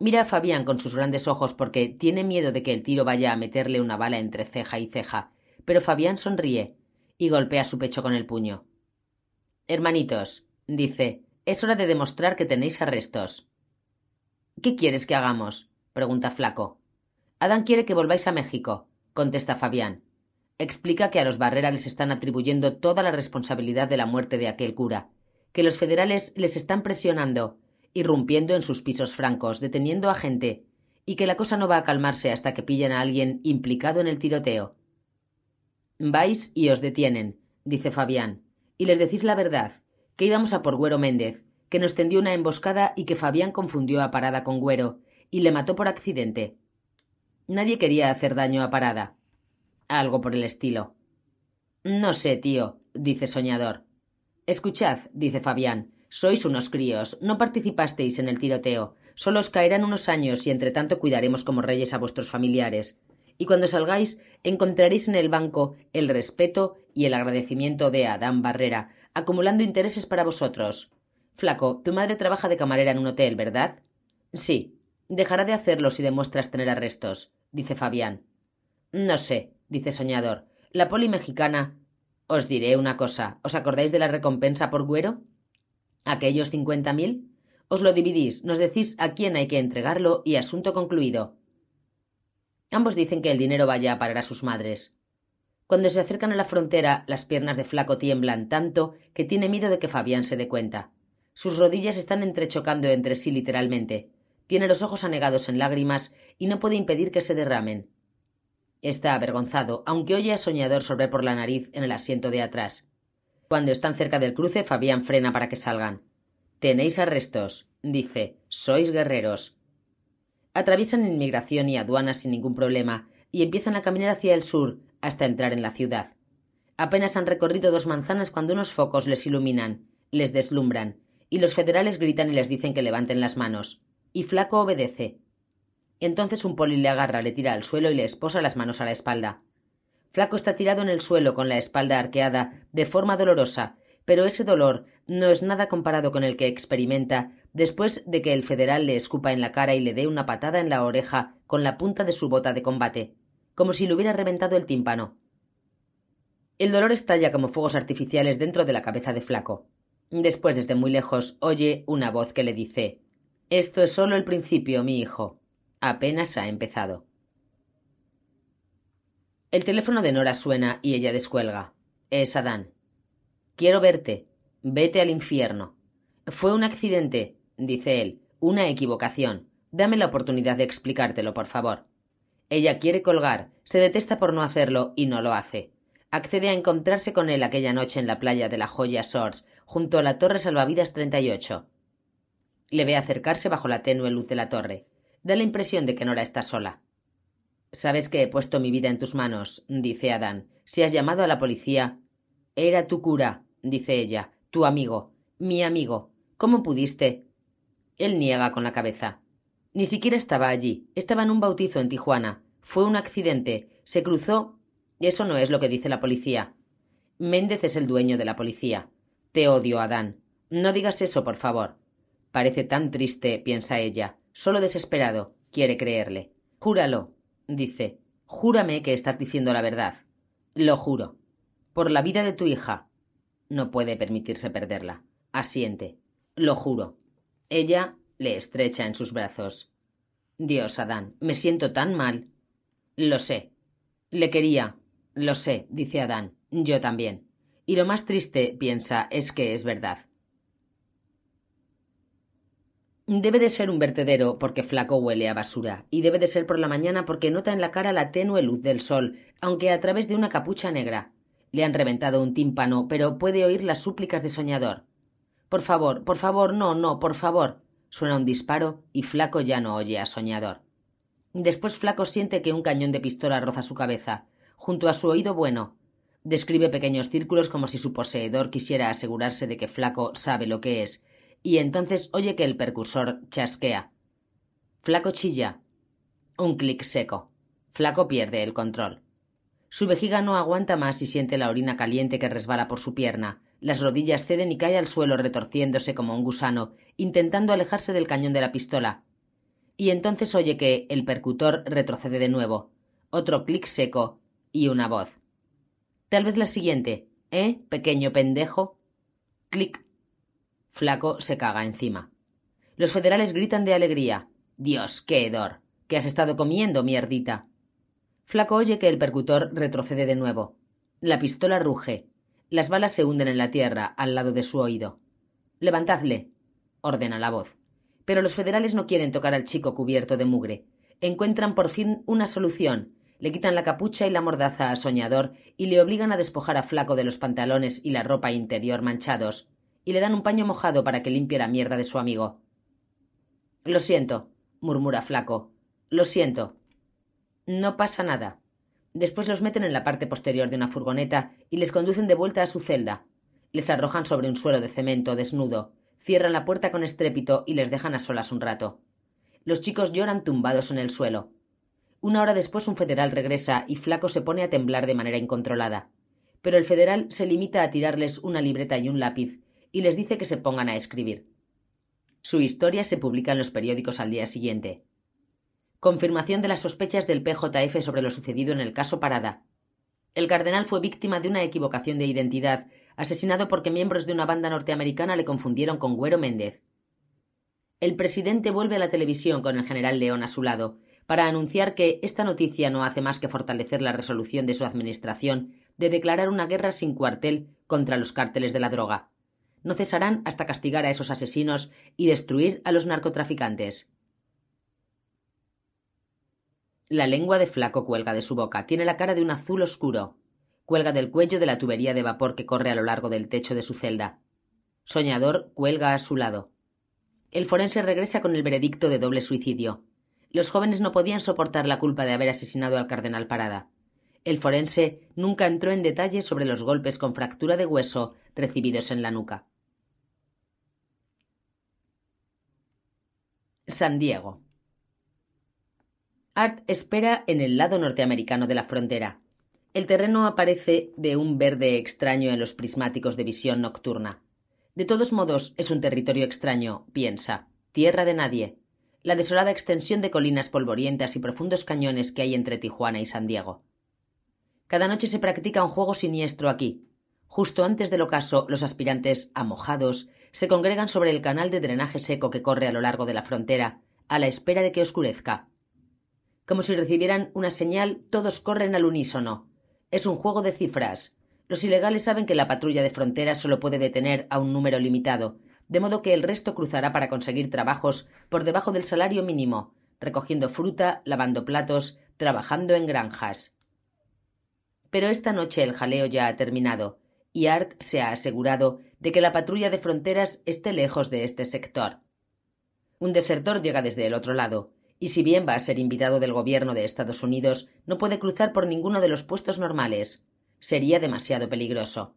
Mira a Fabián con sus grandes ojos porque tiene miedo de que el tiro vaya a meterle una bala entre ceja y ceja, pero Fabián sonríe y golpea su pecho con el puño. Hermanitos, dice, es hora de demostrar que tenéis arrestos. ¿Qué quieres que hagamos? pregunta Flaco. Adán quiere que volváis a México, contesta Fabián. Explica que a los Barrera les están atribuyendo toda la responsabilidad de la muerte de aquel cura, que los federales les están presionando, irrumpiendo en sus pisos francos, deteniendo a gente, y que la cosa no va a calmarse hasta que pillen a alguien implicado en el tiroteo. Vais y os detienen, dice Fabián, y les decís la verdad, que íbamos a por Güero Méndez, que nos tendió una emboscada y que Fabián confundió a Parada con Güero, y le mató por accidente. Nadie quería hacer daño a Parada. Algo por el estilo. No sé, tío, dice Soñador. Escuchad, dice Fabián, sois unos críos, no participasteis en el tiroteo, solo os caerán unos años y entre tanto cuidaremos como reyes a vuestros familiares. Y cuando salgáis, encontraréis en el banco el respeto y el agradecimiento de Adán Barrera, acumulando intereses para vosotros. Flaco, tu madre trabaja de camarera en un hotel, ¿verdad? Sí. Dejará de hacerlo si demuestras tener arrestos, dice Fabián. No sé, dice Soñador. La poli mexicana. Os diré una cosa. ¿Os acordáis de la recompensa por güero? ¿Aquellos cincuenta mil? Os lo dividís, nos decís a quién hay que entregarlo y asunto concluido. Ambos dicen que el dinero vaya a parar a sus madres. Cuando se acercan a la frontera, las piernas de Flaco tiemblan tanto que tiene miedo de que Fabián se dé cuenta. Sus rodillas están entrechocando entre sí literalmente. Tiene los ojos anegados en lágrimas y no puede impedir que se derramen. Está avergonzado, aunque oye a Soñador sorber por la nariz en el asiento de atrás. Cuando están cerca del cruce, Fabián frena para que salgan. Tenéis arrestos, dice. Sois guerreros. Atraviesan inmigración y aduanas sin ningún problema y empiezan a caminar hacia el sur hasta entrar en la ciudad. Apenas han recorrido dos manzanas cuando unos focos les iluminan, les deslumbran y los federales gritan y les dicen que levanten las manos. Y Flaco obedece. Entonces un poli le agarra, le tira al suelo y le esposa las manos a la espalda. Flaco está tirado en el suelo con la espalda arqueada, de forma dolorosa, pero ese dolor no es nada comparado con el que experimenta después de que el federal le escupa en la cara y le dé una patada en la oreja con la punta de su bota de combate, como si le hubiera reventado el tímpano. El dolor estalla como fuegos artificiales dentro de la cabeza de Flaco. Después, desde muy lejos, oye una voz que le dice Esto es solo el principio, mi hijo. Apenas ha empezado. El teléfono de Nora suena y ella descuelga. Es Adán. Quiero verte. Vete al infierno. Fue un accidente, dice él, una equivocación. Dame la oportunidad de explicártelo, por favor. Ella quiere colgar, se detesta por no hacerlo y no lo hace. Accede a encontrarse con él aquella noche en la playa de la Joya Sors, junto a la torre salvavidas 38. Le ve acercarse bajo la tenue luz de la torre. Da la impresión de que Nora está sola. Sabes que he puesto mi vida en tus manos, dice Adán. Si has llamado a la policía. Era tu cura, dice ella, tu amigo, mi amigo. ¿Cómo pudiste? Él niega con la cabeza. Ni siquiera estaba allí. Estaba en un bautizo en Tijuana. Fue un accidente. Se cruzó. Eso no es lo que dice la policía. Méndez es el dueño de la policía. Te odio, Adán. No digas eso, por favor. Parece tan triste, piensa ella. Solo desesperado. Quiere creerle. Júralo, dice. Júrame que estás diciendo la verdad. Lo juro. Por la vida de tu hija. No puede permitirse perderla. Asiente. Lo juro. Ella le estrecha en sus brazos. Dios, Adán, me siento tan mal. Lo sé. Le quería. Lo sé, dice Adán. Yo también. Y lo más triste, piensa, es que es verdad. Debe de ser un vertedero porque flaco huele a basura, y debe de ser por la mañana porque nota en la cara la tenue luz del sol, aunque a través de una capucha negra. Le han reventado un tímpano, pero puede oír las súplicas de soñador. Por favor, por favor, no, no, por favor. Suena un disparo y Flaco ya no oye a soñador. Después Flaco siente que un cañón de pistola roza su cabeza, junto a su oído bueno, Describe pequeños círculos como si su poseedor quisiera asegurarse de que Flaco sabe lo que es, y entonces oye que el percursor chasquea. Flaco chilla. Un clic seco. Flaco pierde el control. Su vejiga no aguanta más y siente la orina caliente que resbala por su pierna. Las rodillas ceden y cae al suelo retorciéndose como un gusano, intentando alejarse del cañón de la pistola. Y entonces oye que el percutor retrocede de nuevo. Otro clic seco y una voz. Tal vez la siguiente. ¿Eh, pequeño pendejo? Clic. Flaco se caga encima. Los federales gritan de alegría. Dios, qué hedor. ¿Qué has estado comiendo, mierdita? Flaco oye que el percutor retrocede de nuevo. La pistola ruge. Las balas se hunden en la tierra, al lado de su oído. Levantadle, ordena la voz. Pero los federales no quieren tocar al chico cubierto de mugre. Encuentran por fin una solución, le quitan la capucha y la mordaza a Soñador y le obligan a despojar a Flaco de los pantalones y la ropa interior manchados, y le dan un paño mojado para que limpie la mierda de su amigo. Lo siento, murmura Flaco. Lo siento. No pasa nada. Después los meten en la parte posterior de una furgoneta y les conducen de vuelta a su celda. Les arrojan sobre un suelo de cemento desnudo, cierran la puerta con estrépito y les dejan a solas un rato. Los chicos lloran tumbados en el suelo. Una hora después un federal regresa y Flaco se pone a temblar de manera incontrolada. Pero el federal se limita a tirarles una libreta y un lápiz y les dice que se pongan a escribir. Su historia se publica en los periódicos al día siguiente. Confirmación de las sospechas del PJF sobre lo sucedido en el caso Parada. El cardenal fue víctima de una equivocación de identidad, asesinado porque miembros de una banda norteamericana le confundieron con Güero Méndez. El presidente vuelve a la televisión con el general León a su lado, para anunciar que esta noticia no hace más que fortalecer la resolución de su administración de declarar una guerra sin cuartel contra los cárteles de la droga. No cesarán hasta castigar a esos asesinos y destruir a los narcotraficantes. La lengua de flaco cuelga de su boca, tiene la cara de un azul oscuro. Cuelga del cuello de la tubería de vapor que corre a lo largo del techo de su celda. Soñador cuelga a su lado. El forense regresa con el veredicto de doble suicidio. Los jóvenes no podían soportar la culpa de haber asesinado al cardenal Parada. El forense nunca entró en detalle sobre los golpes con fractura de hueso recibidos en la nuca. San Diego. Art espera en el lado norteamericano de la frontera. El terreno aparece de un verde extraño en los prismáticos de visión nocturna. De todos modos, es un territorio extraño, piensa, tierra de nadie, la desolada extensión de colinas polvorientas y profundos cañones que hay entre Tijuana y San Diego. Cada noche se practica un juego siniestro aquí. Justo antes del ocaso, los aspirantes amojados, se congregan sobre el canal de drenaje seco que corre a lo largo de la frontera, a la espera de que oscurezca. Como si recibieran una señal, todos corren al unísono. Es un juego de cifras. Los ilegales saben que la patrulla de frontera solo puede detener a un número limitado, de modo que el resto cruzará para conseguir trabajos por debajo del salario mínimo, recogiendo fruta, lavando platos, trabajando en granjas. Pero esta noche el jaleo ya ha terminado, y Art se ha asegurado de que la patrulla de fronteras esté lejos de este sector. Un desertor llega desde el otro lado, y si bien va a ser invitado del gobierno de Estados Unidos, no puede cruzar por ninguno de los puestos normales. Sería demasiado peligroso.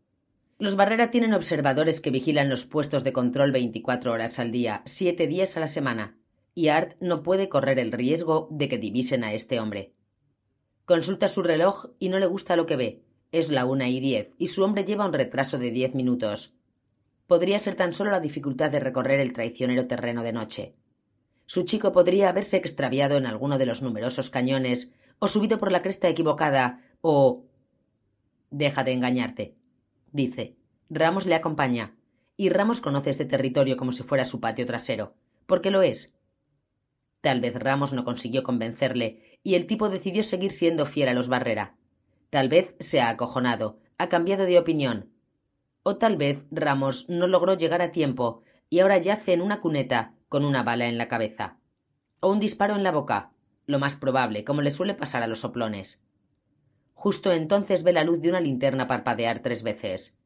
Los Barrera tienen observadores que vigilan los puestos de control 24 horas al día, 7 días a la semana, y Art no puede correr el riesgo de que divisen a este hombre. Consulta su reloj y no le gusta lo que ve. Es la una y diez, y su hombre lleva un retraso de diez minutos. Podría ser tan solo la dificultad de recorrer el traicionero terreno de noche. Su chico podría haberse extraviado en alguno de los numerosos cañones, o subido por la cresta equivocada, o. Deja de engañarte dice. Ramos le acompaña. Y Ramos conoce este territorio como si fuera su patio trasero, porque lo es. Tal vez Ramos no consiguió convencerle, y el tipo decidió seguir siendo fiel a los Barrera. Tal vez se ha acojonado, ha cambiado de opinión. O tal vez Ramos no logró llegar a tiempo y ahora yace en una cuneta con una bala en la cabeza. O un disparo en la boca, lo más probable, como le suele pasar a los soplones. Justo entonces ve la luz de una linterna parpadear tres veces.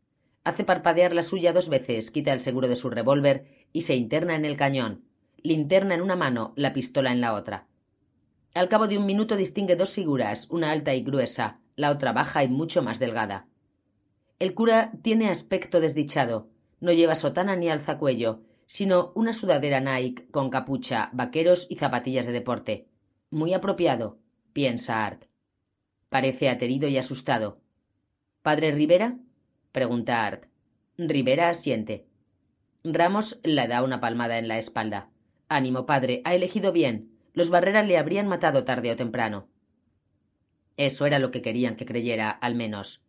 Hace parpadear la suya dos veces, quita el seguro de su revólver y se interna en el cañón. Linterna en una mano, la pistola en la otra. Al cabo de un minuto distingue dos figuras, una alta y gruesa, la otra baja y mucho más delgada. El cura tiene aspecto desdichado. No lleva sotana ni alzacuello, sino una sudadera Nike con capucha, vaqueros y zapatillas de deporte. Muy apropiado, piensa Art. Parece aterido y asustado. ¿Padre Rivera? pregunta Art. Rivera asiente. Ramos le da una palmada en la espalda. Ánimo, padre, ha elegido bien. Los barreras le habrían matado tarde o temprano. Eso era lo que querían que creyera, al menos.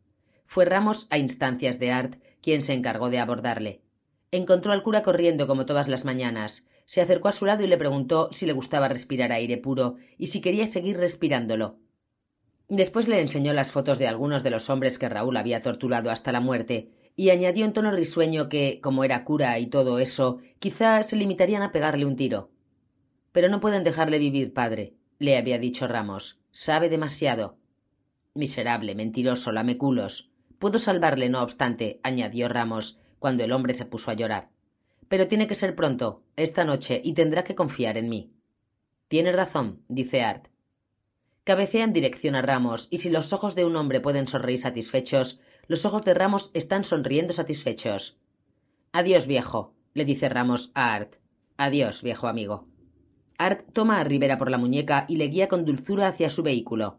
Fue Ramos, a instancias de Art, quien se encargó de abordarle. Encontró al cura corriendo como todas las mañanas, se acercó a su lado y le preguntó si le gustaba respirar aire puro y si quería seguir respirándolo. Después le enseñó las fotos de algunos de los hombres que Raúl había torturado hasta la muerte, y añadió en tono risueño que, como era cura y todo eso, quizás se limitarían a pegarle un tiro. Pero no pueden dejarle vivir, padre, le había dicho Ramos. Sabe demasiado. Miserable, mentiroso, lameculos. Puedo salvarle, no obstante, añadió Ramos, cuando el hombre se puso a llorar. Pero tiene que ser pronto, esta noche, y tendrá que confiar en mí. Tiene razón, dice Art. Cabecea en dirección a Ramos, y si los ojos de un hombre pueden sonreír satisfechos, los ojos de Ramos están sonriendo satisfechos. Adiós, viejo, le dice Ramos a Art. Adiós, viejo amigo. Art toma a Rivera por la muñeca y le guía con dulzura hacia su vehículo.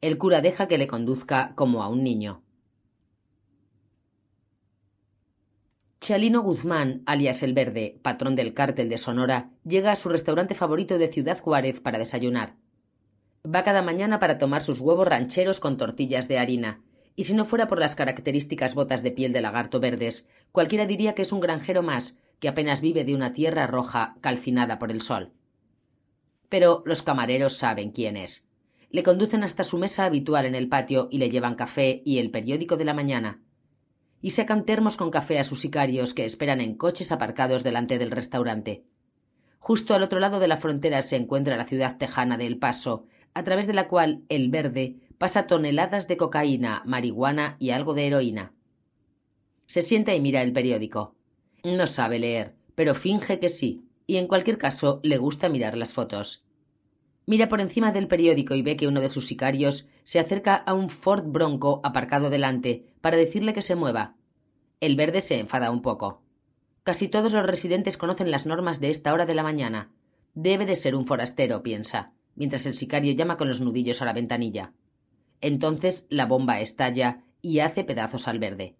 El cura deja que le conduzca como a un niño. Chalino Guzmán, alias El Verde, patrón del cártel de Sonora, llega a su restaurante favorito de Ciudad Juárez para desayunar. Va cada mañana para tomar sus huevos rancheros con tortillas de harina. Y si no fuera por las características botas de piel de lagarto verdes, cualquiera diría que es un granjero más, que apenas vive de una tierra roja calcinada por el sol. Pero los camareros saben quién es. Le conducen hasta su mesa habitual en el patio y le llevan café y el periódico de la mañana. Y sacan termos con café a sus sicarios que esperan en coches aparcados delante del restaurante. Justo al otro lado de la frontera se encuentra la ciudad tejana de El Paso, a través de la cual el verde pasa toneladas de cocaína, marihuana y algo de heroína. Se sienta y mira el periódico. No sabe leer, pero finge que sí, y en cualquier caso le gusta mirar las fotos. Mira por encima del periódico y ve que uno de sus sicarios se acerca a un Ford Bronco aparcado delante para decirle que se mueva. El verde se enfada un poco. Casi todos los residentes conocen las normas de esta hora de la mañana. Debe de ser un forastero, piensa mientras el sicario llama con los nudillos a la ventanilla. Entonces la bomba estalla y hace pedazos al verde.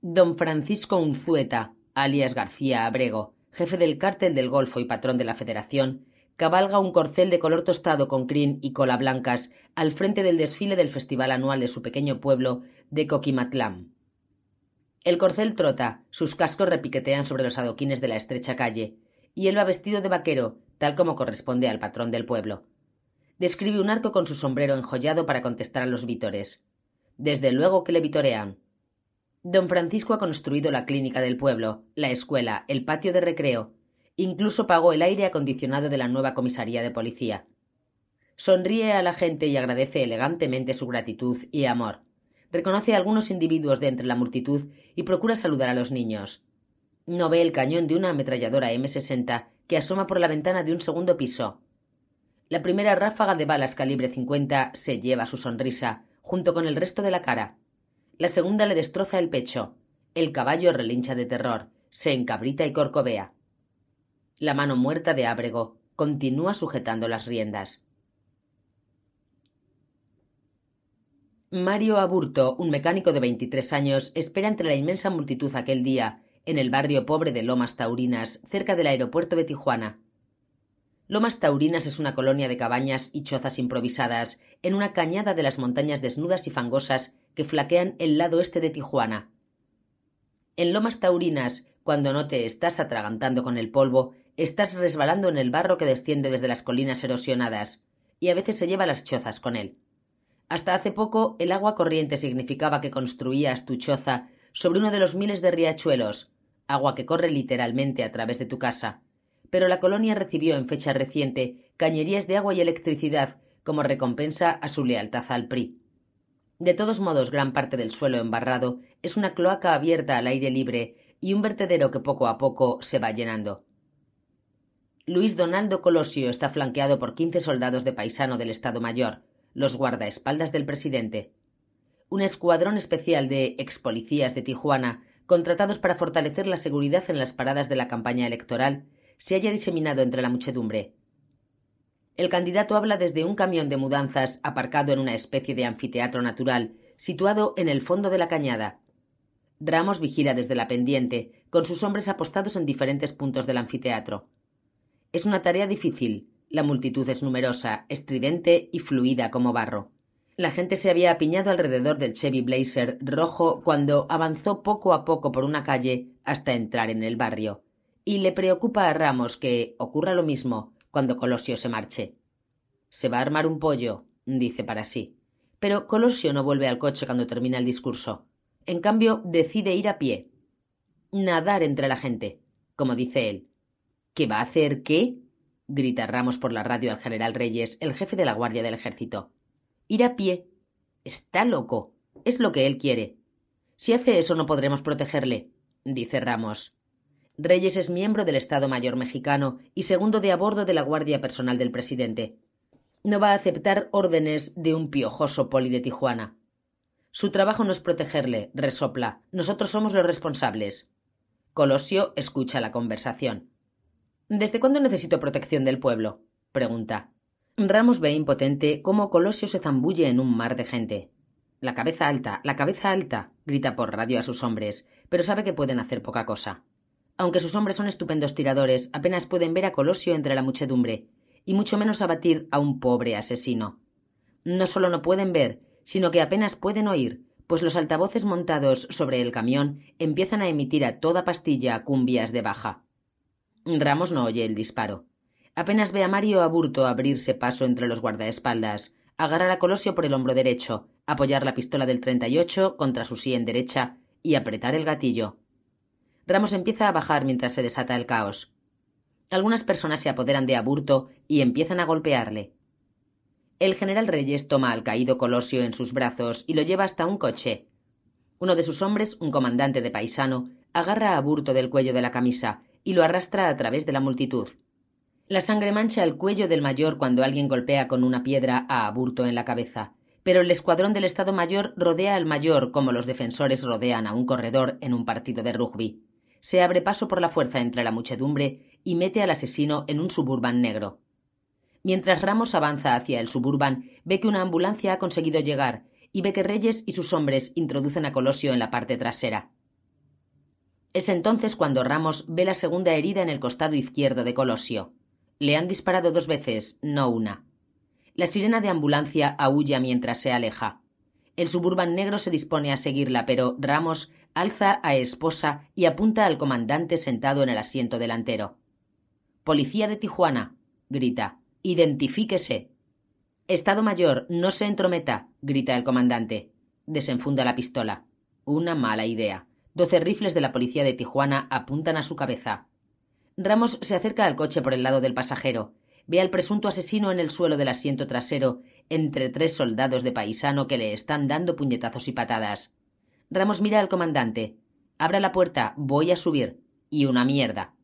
Don Francisco Unzueta, alias García Abrego, jefe del cártel del Golfo y patrón de la Federación, cabalga un corcel de color tostado con crin y cola blancas al frente del desfile del festival anual de su pequeño pueblo de Coquimatlán. El corcel trota, sus cascos repiquetean sobre los adoquines de la estrecha calle, y él va vestido de vaquero, tal como corresponde al patrón del pueblo. Describe un arco con su sombrero enjollado para contestar a los vítores. Desde luego que le vitorean. Don Francisco ha construido la clínica del pueblo, la escuela, el patio de recreo, incluso pagó el aire acondicionado de la nueva comisaría de policía. Sonríe a la gente y agradece elegantemente su gratitud y amor. Reconoce a algunos individuos de entre la multitud y procura saludar a los niños. No ve el cañón de una ametralladora M60 que asoma por la ventana de un segundo piso. La primera ráfaga de balas calibre 50 se lleva su sonrisa, junto con el resto de la cara. La segunda le destroza el pecho. El caballo relincha de terror, se encabrita y corcovea. La mano muerta de Ábrego continúa sujetando las riendas. Mario Aburto, un mecánico de 23 años, espera entre la inmensa multitud aquel día en el barrio pobre de Lomas Taurinas, cerca del aeropuerto de Tijuana. Lomas Taurinas es una colonia de cabañas y chozas improvisadas en una cañada de las montañas desnudas y fangosas que flaquean el lado este de Tijuana. En Lomas Taurinas, cuando no te estás atragantando con el polvo, estás resbalando en el barro que desciende desde las colinas erosionadas, y a veces se lleva las chozas con él. Hasta hace poco el agua corriente significaba que construías tu choza sobre uno de los miles de riachuelos, agua que corre literalmente a través de tu casa. Pero la colonia recibió en fecha reciente cañerías de agua y electricidad como recompensa a su lealtad al PRI. De todos modos, gran parte del suelo embarrado es una cloaca abierta al aire libre y un vertedero que poco a poco se va llenando. Luis Donaldo Colosio está flanqueado por quince soldados de paisano del Estado Mayor, los guardaespaldas del presidente un escuadrón especial de expolicías de Tijuana, contratados para fortalecer la seguridad en las paradas de la campaña electoral, se haya diseminado entre la muchedumbre. El candidato habla desde un camión de mudanzas aparcado en una especie de anfiteatro natural, situado en el fondo de la cañada. Ramos vigila desde la pendiente, con sus hombres apostados en diferentes puntos del anfiteatro. Es una tarea difícil, la multitud es numerosa, estridente y fluida como barro. La gente se había apiñado alrededor del Chevy Blazer rojo cuando avanzó poco a poco por una calle hasta entrar en el barrio. Y le preocupa a Ramos que ocurra lo mismo cuando Colosio se marche. Se va a armar un pollo, dice para sí. Pero Colosio no vuelve al coche cuando termina el discurso. En cambio, decide ir a pie. Nadar entre la gente, como dice él. «¿Qué va a hacer qué? grita Ramos por la radio al general Reyes, el jefe de la Guardia del Ejército. Ir a pie. Está loco. Es lo que él quiere. Si hace eso no podremos protegerle, dice Ramos. Reyes es miembro del Estado Mayor mexicano y segundo de a bordo de la Guardia Personal del presidente. No va a aceptar órdenes de un piojoso poli de Tijuana. Su trabajo no es protegerle, resopla. Nosotros somos los responsables. Colosio escucha la conversación. ¿Desde cuándo necesito protección del pueblo? pregunta. Ramos ve impotente cómo Colosio se zambulle en un mar de gente. La cabeza alta, la cabeza alta, grita por radio a sus hombres, pero sabe que pueden hacer poca cosa. Aunque sus hombres son estupendos tiradores, apenas pueden ver a Colosio entre la muchedumbre, y mucho menos abatir a un pobre asesino. No solo no pueden ver, sino que apenas pueden oír, pues los altavoces montados sobre el camión empiezan a emitir a toda pastilla cumbias de baja. Ramos no oye el disparo. Apenas ve a Mario Aburto abrirse paso entre los guardaespaldas, agarrar a Colosio por el hombro derecho, apoyar la pistola del 38 contra su sien derecha y apretar el gatillo. Ramos empieza a bajar mientras se desata el caos. Algunas personas se apoderan de Aburto y empiezan a golpearle. El general Reyes toma al caído Colosio en sus brazos y lo lleva hasta un coche. Uno de sus hombres, un comandante de paisano, agarra a Aburto del cuello de la camisa y lo arrastra a través de la multitud. La sangre mancha el cuello del mayor cuando alguien golpea con una piedra a Aburto en la cabeza, pero el escuadrón del Estado Mayor rodea al mayor como los defensores rodean a un corredor en un partido de rugby. Se abre paso por la fuerza entre la muchedumbre y mete al asesino en un suburban negro. Mientras Ramos avanza hacia el suburban, ve que una ambulancia ha conseguido llegar y ve que Reyes y sus hombres introducen a Colosio en la parte trasera. Es entonces cuando Ramos ve la segunda herida en el costado izquierdo de Colosio. Le han disparado dos veces, no una. La sirena de ambulancia aúlla mientras se aleja. El suburban negro se dispone a seguirla, pero Ramos alza a esposa y apunta al comandante sentado en el asiento delantero. Policía de Tijuana, grita. Identifíquese. Estado Mayor, no se entrometa, grita el comandante. Desenfunda la pistola. Una mala idea. Doce rifles de la policía de Tijuana apuntan a su cabeza. Ramos se acerca al coche por el lado del pasajero. Ve al presunto asesino en el suelo del asiento trasero, entre tres soldados de paisano que le están dando puñetazos y patadas. Ramos mira al comandante. Abra la puerta, voy a subir. Y una mierda.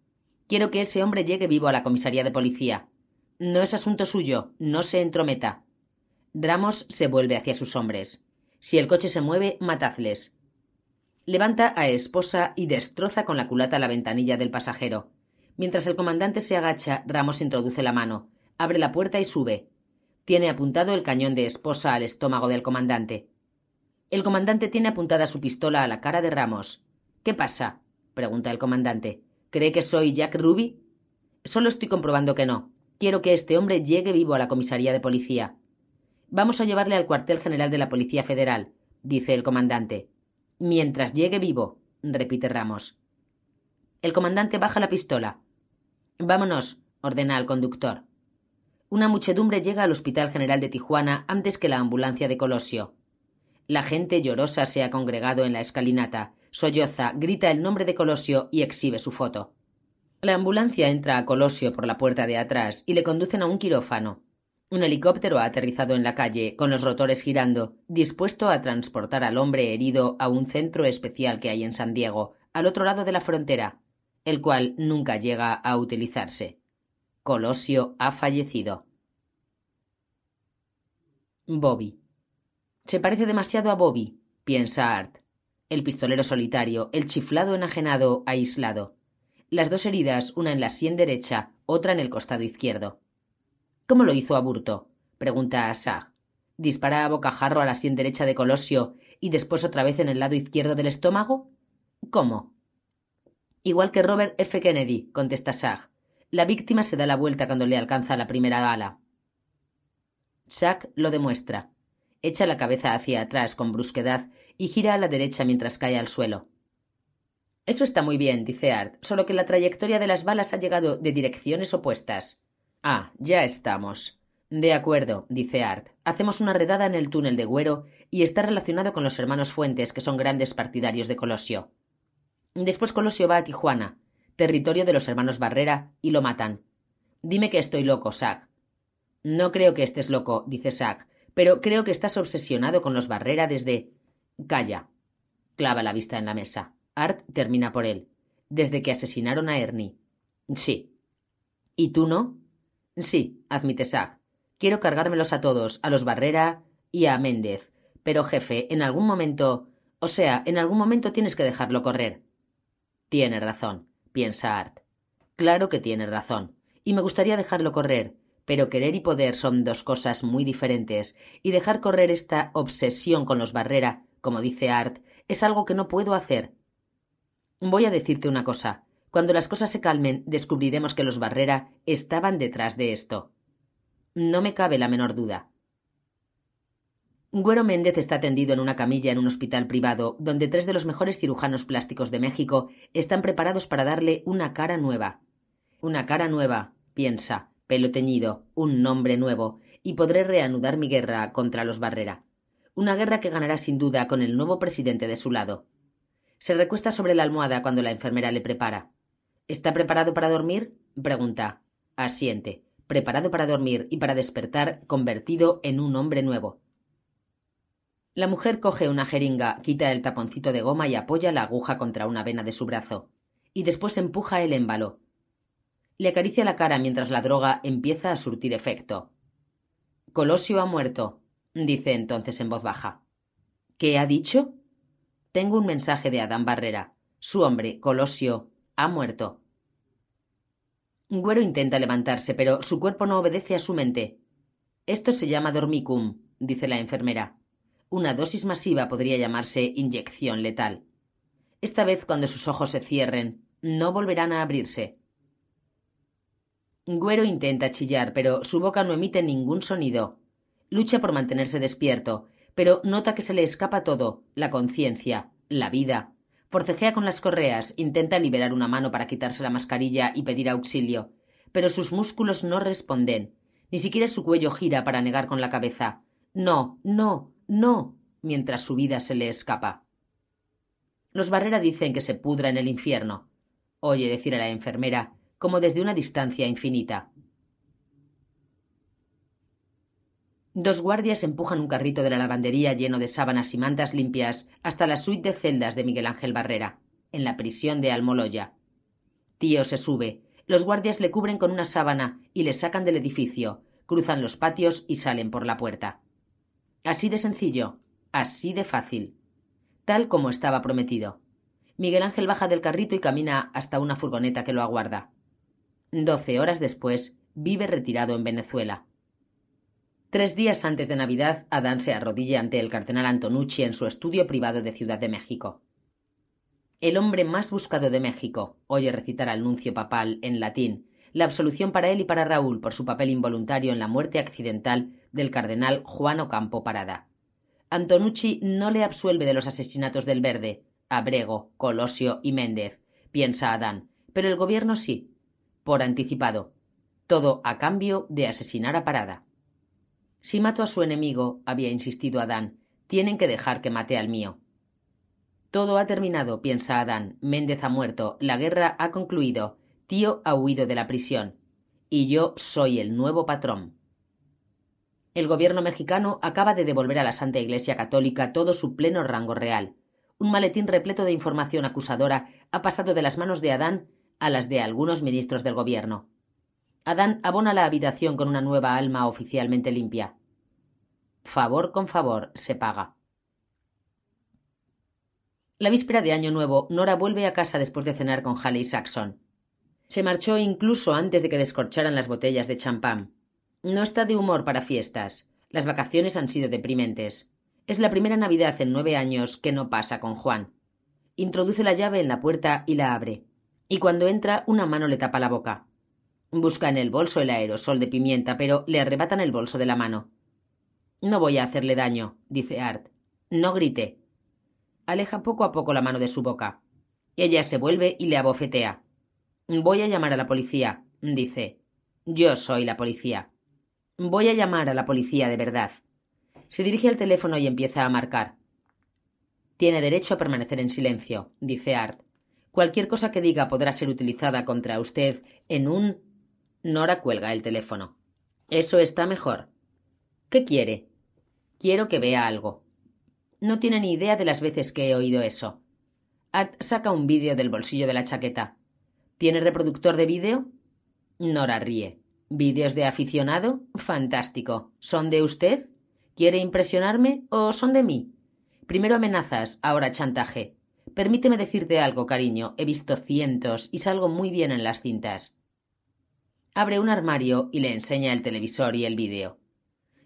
Quiero que ese hombre llegue vivo a la comisaría de policía. No es asunto suyo, no se entrometa. Ramos se vuelve hacia sus hombres. Si el coche se mueve, matadles. Levanta a esposa y destroza con la culata la ventanilla del pasajero. Mientras el comandante se agacha, Ramos introduce la mano, abre la puerta y sube. Tiene apuntado el cañón de esposa al estómago del comandante. El comandante tiene apuntada su pistola a la cara de Ramos. ¿Qué pasa? pregunta el comandante. ¿Cree que soy Jack Ruby? Solo estoy comprobando que no. Quiero que este hombre llegue vivo a la comisaría de policía. Vamos a llevarle al cuartel general de la Policía Federal, dice el comandante. Mientras llegue vivo, repite Ramos. El comandante baja la pistola. Vámonos, ordena al conductor. Una muchedumbre llega al Hospital General de Tijuana antes que la ambulancia de Colosio. La gente llorosa se ha congregado en la escalinata, solloza, grita el nombre de Colosio y exhibe su foto. La ambulancia entra a Colosio por la puerta de atrás y le conducen a un quirófano. Un helicóptero ha aterrizado en la calle, con los rotores girando, dispuesto a transportar al hombre herido a un centro especial que hay en San Diego, al otro lado de la frontera el cual nunca llega a utilizarse. Colosio ha fallecido. Bobby. Se parece demasiado a Bobby, piensa Art. El pistolero solitario, el chiflado enajenado, aislado. Las dos heridas, una en la sien derecha, otra en el costado izquierdo. ¿Cómo lo hizo Aburto? pregunta a Sag. ¿Dispara a bocajarro a la sien derecha de Colosio y después otra vez en el lado izquierdo del estómago? ¿Cómo? Igual que Robert F. Kennedy, contesta Sack. La víctima se da la vuelta cuando le alcanza la primera bala. Sack lo demuestra. Echa la cabeza hacia atrás con brusquedad y gira a la derecha mientras cae al suelo. Eso está muy bien, dice Art, solo que la trayectoria de las balas ha llegado de direcciones opuestas. Ah, ya estamos. De acuerdo, dice Art. Hacemos una redada en el túnel de Güero y está relacionado con los hermanos Fuentes, que son grandes partidarios de Colosio. Después Colosio va a Tijuana, territorio de los hermanos Barrera, y lo matan. Dime que estoy loco, Zach. No creo que estés loco, dice Zack, pero creo que estás obsesionado con los Barrera desde. Calla. Clava la vista en la mesa. Art termina por él. Desde que asesinaron a Ernie. Sí. ¿Y tú no? Sí, admite Zach. Quiero cargármelos a todos, a los Barrera y a Méndez. Pero, jefe, en algún momento. O sea, en algún momento tienes que dejarlo correr. Tiene razón, piensa Art. Claro que tiene razón, y me gustaría dejarlo correr, pero querer y poder son dos cosas muy diferentes, y dejar correr esta obsesión con los barrera, como dice Art, es algo que no puedo hacer. Voy a decirte una cosa. Cuando las cosas se calmen, descubriremos que los barrera estaban detrás de esto. No me cabe la menor duda. Güero Méndez está tendido en una camilla en un hospital privado, donde tres de los mejores cirujanos plásticos de México están preparados para darle una cara nueva. Una cara nueva, piensa, pelo teñido, un nombre nuevo, y podré reanudar mi guerra contra los Barrera. Una guerra que ganará sin duda con el nuevo presidente de su lado. Se recuesta sobre la almohada cuando la enfermera le prepara. ¿Está preparado para dormir? pregunta. Asiente. Preparado para dormir y para despertar, convertido en un hombre nuevo. La mujer coge una jeringa, quita el taponcito de goma y apoya la aguja contra una vena de su brazo, y después empuja el émbalo. Le acaricia la cara mientras la droga empieza a surtir efecto. Colosio ha muerto, dice entonces en voz baja. ¿Qué ha dicho? Tengo un mensaje de Adán Barrera. Su hombre, Colosio, ha muerto. Güero intenta levantarse, pero su cuerpo no obedece a su mente. Esto se llama dormicum, dice la enfermera. Una dosis masiva podría llamarse inyección letal. Esta vez cuando sus ojos se cierren, no volverán a abrirse. Güero intenta chillar, pero su boca no emite ningún sonido. Lucha por mantenerse despierto, pero nota que se le escapa todo, la conciencia, la vida. Forcejea con las correas, intenta liberar una mano para quitarse la mascarilla y pedir auxilio, pero sus músculos no responden. Ni siquiera su cuello gira para negar con la cabeza. No, no, no mientras su vida se le escapa. Los Barrera dicen que se pudra en el infierno. Oye decir a la enfermera, como desde una distancia infinita. Dos guardias empujan un carrito de la lavandería lleno de sábanas y mantas limpias hasta la suite de celdas de Miguel Ángel Barrera, en la prisión de Almoloya. Tío se sube. Los guardias le cubren con una sábana y le sacan del edificio, cruzan los patios y salen por la puerta. Así de sencillo, así de fácil. Tal como estaba prometido. Miguel Ángel baja del carrito y camina hasta una furgoneta que lo aguarda. Doce horas después, vive retirado en Venezuela. Tres días antes de Navidad, Adán se arrodilla ante el cardenal Antonucci en su estudio privado de Ciudad de México. El hombre más buscado de México oye recitar al nuncio papal en latín la absolución para él y para Raúl por su papel involuntario en la muerte accidental del cardenal Juan Ocampo Parada. Antonucci no le absuelve de los asesinatos del Verde, Abrego, Colosio y Méndez, piensa Adán, pero el gobierno sí, por anticipado. Todo a cambio de asesinar a Parada. Si mato a su enemigo, había insistido Adán, tienen que dejar que mate al mío. Todo ha terminado, piensa Adán. Méndez ha muerto, la guerra ha concluido. Tío ha huido de la prisión. Y yo soy el nuevo patrón. El gobierno mexicano acaba de devolver a la Santa Iglesia Católica todo su pleno rango real. Un maletín repleto de información acusadora ha pasado de las manos de Adán a las de algunos ministros del gobierno. Adán abona la habitación con una nueva alma oficialmente limpia. Favor con favor se paga. La víspera de Año Nuevo, Nora vuelve a casa después de cenar con Halley Saxon. Se marchó incluso antes de que descorcharan las botellas de champán. No está de humor para fiestas. Las vacaciones han sido deprimentes. Es la primera Navidad en nueve años que no pasa con Juan. Introduce la llave en la puerta y la abre. Y cuando entra, una mano le tapa la boca. Busca en el bolso el aerosol de pimienta, pero le arrebatan el bolso de la mano. No voy a hacerle daño, dice Art. No grite. Aleja poco a poco la mano de su boca. Ella se vuelve y le abofetea. Voy a llamar a la policía, dice. Yo soy la policía. Voy a llamar a la policía de verdad. Se dirige al teléfono y empieza a marcar. Tiene derecho a permanecer en silencio, dice Art. Cualquier cosa que diga podrá ser utilizada contra usted en un. Nora cuelga el teléfono. Eso está mejor. ¿Qué quiere? Quiero que vea algo. No tiene ni idea de las veces que he oído eso. Art saca un vídeo del bolsillo de la chaqueta. ¿Tiene reproductor de vídeo? Nora ríe. ¿Vídeos de aficionado? Fantástico. ¿Son de usted? ¿Quiere impresionarme o son de mí? Primero amenazas, ahora chantaje. Permíteme decirte algo, cariño. He visto cientos y salgo muy bien en las cintas. Abre un armario y le enseña el televisor y el vídeo.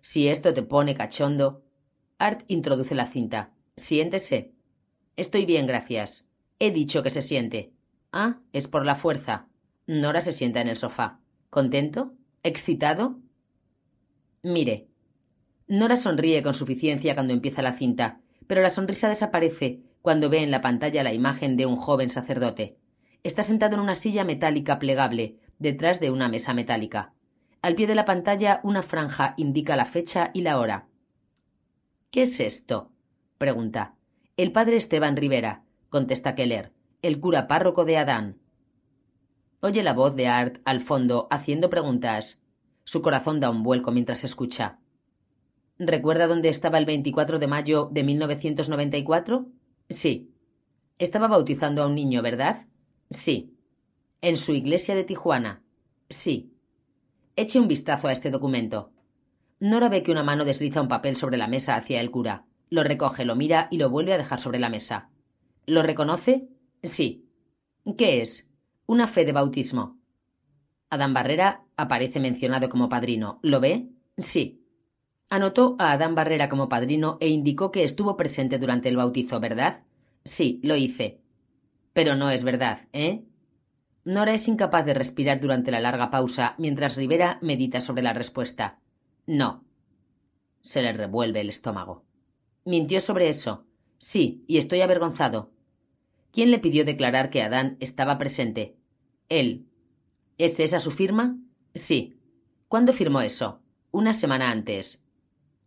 Si esto te pone cachondo. Art introduce la cinta. Siéntese. Estoy bien, gracias. He dicho que se siente. Ah, es por la fuerza. Nora se sienta en el sofá. ¿Contento? ¿Excitado? Mire. Nora sonríe con suficiencia cuando empieza la cinta, pero la sonrisa desaparece cuando ve en la pantalla la imagen de un joven sacerdote. Está sentado en una silla metálica plegable, detrás de una mesa metálica. Al pie de la pantalla una franja indica la fecha y la hora. ¿Qué es esto? pregunta. El padre Esteban Rivera, contesta Keller el cura párroco de Adán. Oye la voz de Art al fondo haciendo preguntas. Su corazón da un vuelco mientras escucha. ¿Recuerda dónde estaba el 24 de mayo de 1994? Sí. Estaba bautizando a un niño, ¿verdad? Sí. En su iglesia de Tijuana. Sí. Eche un vistazo a este documento. Nora ve que una mano desliza un papel sobre la mesa hacia el cura. Lo recoge, lo mira y lo vuelve a dejar sobre la mesa. ¿Lo reconoce? Sí. ¿Qué es? Una fe de bautismo. Adán Barrera aparece mencionado como padrino. ¿Lo ve? Sí. Anotó a Adán Barrera como padrino e indicó que estuvo presente durante el bautizo, ¿verdad? Sí, lo hice. Pero no es verdad, ¿eh? Nora es incapaz de respirar durante la larga pausa mientras Rivera medita sobre la respuesta. No. Se le revuelve el estómago. Mintió sobre eso. Sí, y estoy avergonzado. ¿Quién le pidió declarar que Adán estaba presente? Él. ¿Es esa su firma? Sí. ¿Cuándo firmó eso? Una semana antes.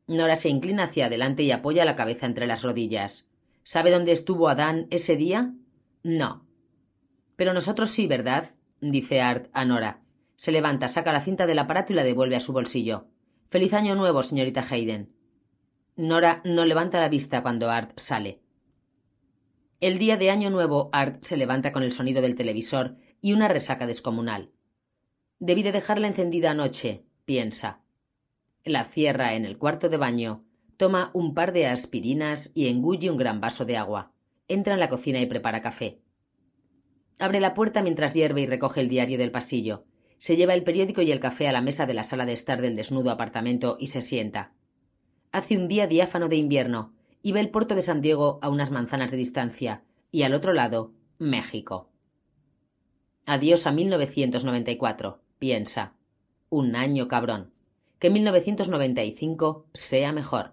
Nora se inclina hacia adelante y apoya la cabeza entre las rodillas. ¿Sabe dónde estuvo Adán ese día? No. Pero nosotros sí, ¿verdad? dice Art a Nora. Se levanta, saca la cinta del aparato y la devuelve a su bolsillo. Feliz año nuevo, señorita Hayden. Nora no levanta la vista cuando Art sale. El día de Año Nuevo, Art se levanta con el sonido del televisor y una resaca descomunal. Debí de dejarla encendida anoche, piensa. La cierra en el cuarto de baño, toma un par de aspirinas y engulle un gran vaso de agua. Entra en la cocina y prepara café. Abre la puerta mientras hierve y recoge el diario del pasillo. Se lleva el periódico y el café a la mesa de la sala de estar del desnudo apartamento y se sienta. Hace un día diáfano de invierno y ve el puerto de San Diego a unas manzanas de distancia, y al otro lado, México. Adiós a 1994, piensa. Un año cabrón. Que 1995 sea mejor.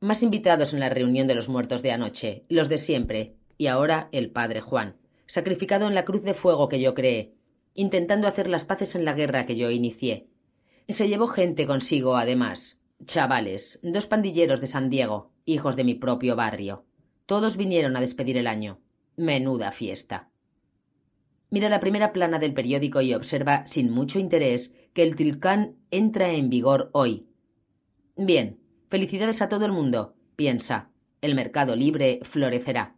Más invitados en la reunión de los muertos de anoche, los de siempre, y ahora el padre Juan, sacrificado en la cruz de fuego que yo creé, intentando hacer las paces en la guerra que yo inicié. Se llevó gente consigo, además, Chavales, dos pandilleros de San Diego, hijos de mi propio barrio. Todos vinieron a despedir el año. Menuda fiesta. Mira la primera plana del periódico y observa, sin mucho interés, que el Tilcán entra en vigor hoy. Bien, felicidades a todo el mundo, piensa. El mercado libre florecerá.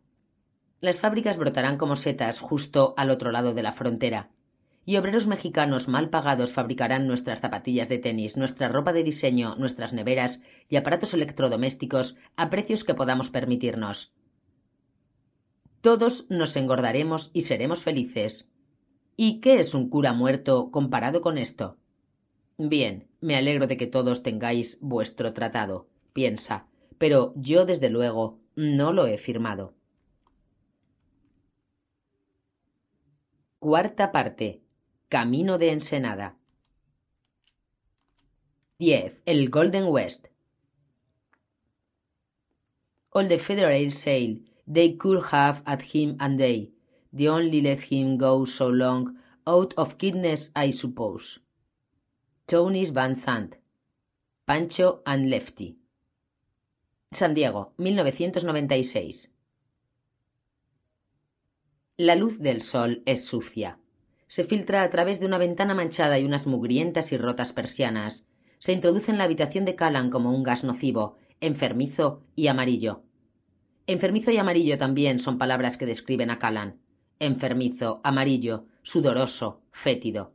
Las fábricas brotarán como setas justo al otro lado de la frontera y obreros mexicanos mal pagados fabricarán nuestras zapatillas de tenis, nuestra ropa de diseño, nuestras neveras y aparatos electrodomésticos a precios que podamos permitirnos. Todos nos engordaremos y seremos felices. ¿Y qué es un cura muerto comparado con esto? Bien, me alegro de que todos tengáis vuestro tratado, piensa, pero yo desde luego no lo he firmado. Cuarta parte Camino de Ensenada. 10. El Golden West. All the Federal sail they could have at him and they, the only let him go so long, out of kindness, I suppose. Tony's Van Sant, Pancho and Lefty. San Diego, 1996. La luz del sol es sucia se filtra a través de una ventana manchada y unas mugrientas y rotas persianas. Se introduce en la habitación de Calan como un gas nocivo, enfermizo y amarillo. Enfermizo y amarillo también son palabras que describen a Calan. Enfermizo, amarillo, sudoroso, fétido.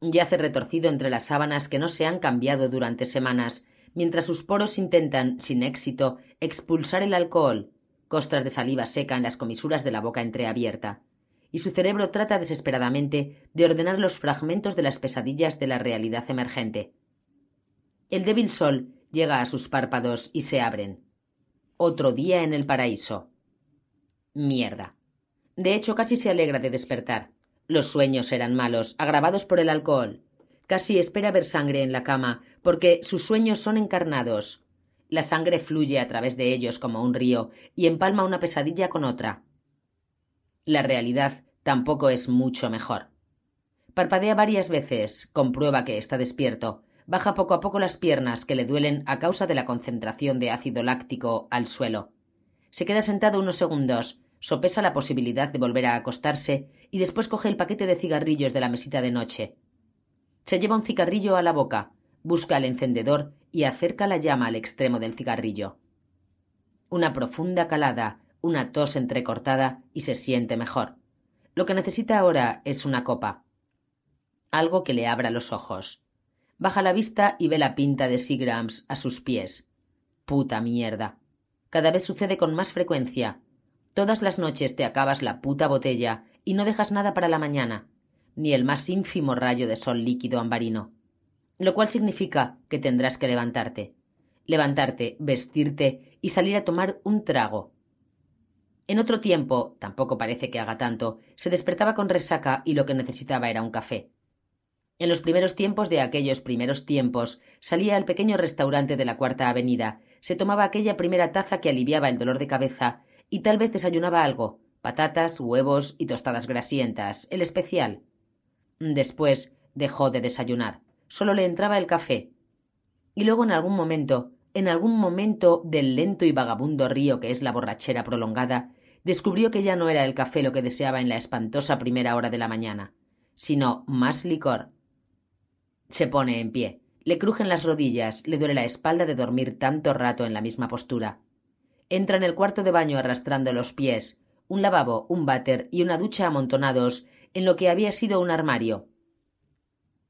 Yace retorcido entre las sábanas que no se han cambiado durante semanas, mientras sus poros intentan, sin éxito, expulsar el alcohol, costras de saliva seca en las comisuras de la boca entreabierta y su cerebro trata desesperadamente de ordenar los fragmentos de las pesadillas de la realidad emergente. El débil sol llega a sus párpados y se abren. Otro día en el paraíso. Mierda. De hecho, casi se alegra de despertar. Los sueños eran malos, agravados por el alcohol. Casi espera ver sangre en la cama, porque sus sueños son encarnados. La sangre fluye a través de ellos como un río y empalma una pesadilla con otra. La realidad tampoco es mucho mejor. Parpadea varias veces, comprueba que está despierto, baja poco a poco las piernas que le duelen a causa de la concentración de ácido láctico al suelo. Se queda sentado unos segundos, sopesa la posibilidad de volver a acostarse y después coge el paquete de cigarrillos de la mesita de noche. Se lleva un cigarrillo a la boca, busca el encendedor y acerca la llama al extremo del cigarrillo. Una profunda calada una tos entrecortada y se siente mejor. Lo que necesita ahora es una copa. Algo que le abra los ojos. Baja la vista y ve la pinta de Seagrams a sus pies. Puta mierda. Cada vez sucede con más frecuencia. Todas las noches te acabas la puta botella y no dejas nada para la mañana, ni el más ínfimo rayo de sol líquido ambarino. Lo cual significa que tendrás que levantarte. Levantarte, vestirte y salir a tomar un trago, en otro tiempo, tampoco parece que haga tanto, se despertaba con resaca y lo que necesitaba era un café. En los primeros tiempos de aquellos primeros tiempos, salía al pequeño restaurante de la Cuarta Avenida, se tomaba aquella primera taza que aliviaba el dolor de cabeza y tal vez desayunaba algo, patatas, huevos y tostadas grasientas, el especial. Después dejó de desayunar, solo le entraba el café. Y luego en algún momento, en algún momento del lento y vagabundo río que es la borrachera prolongada, descubrió que ya no era el café lo que deseaba en la espantosa primera hora de la mañana, sino más licor. Se pone en pie, le crujen las rodillas, le duele la espalda de dormir tanto rato en la misma postura. Entra en el cuarto de baño arrastrando los pies, un lavabo, un váter y una ducha amontonados en lo que había sido un armario.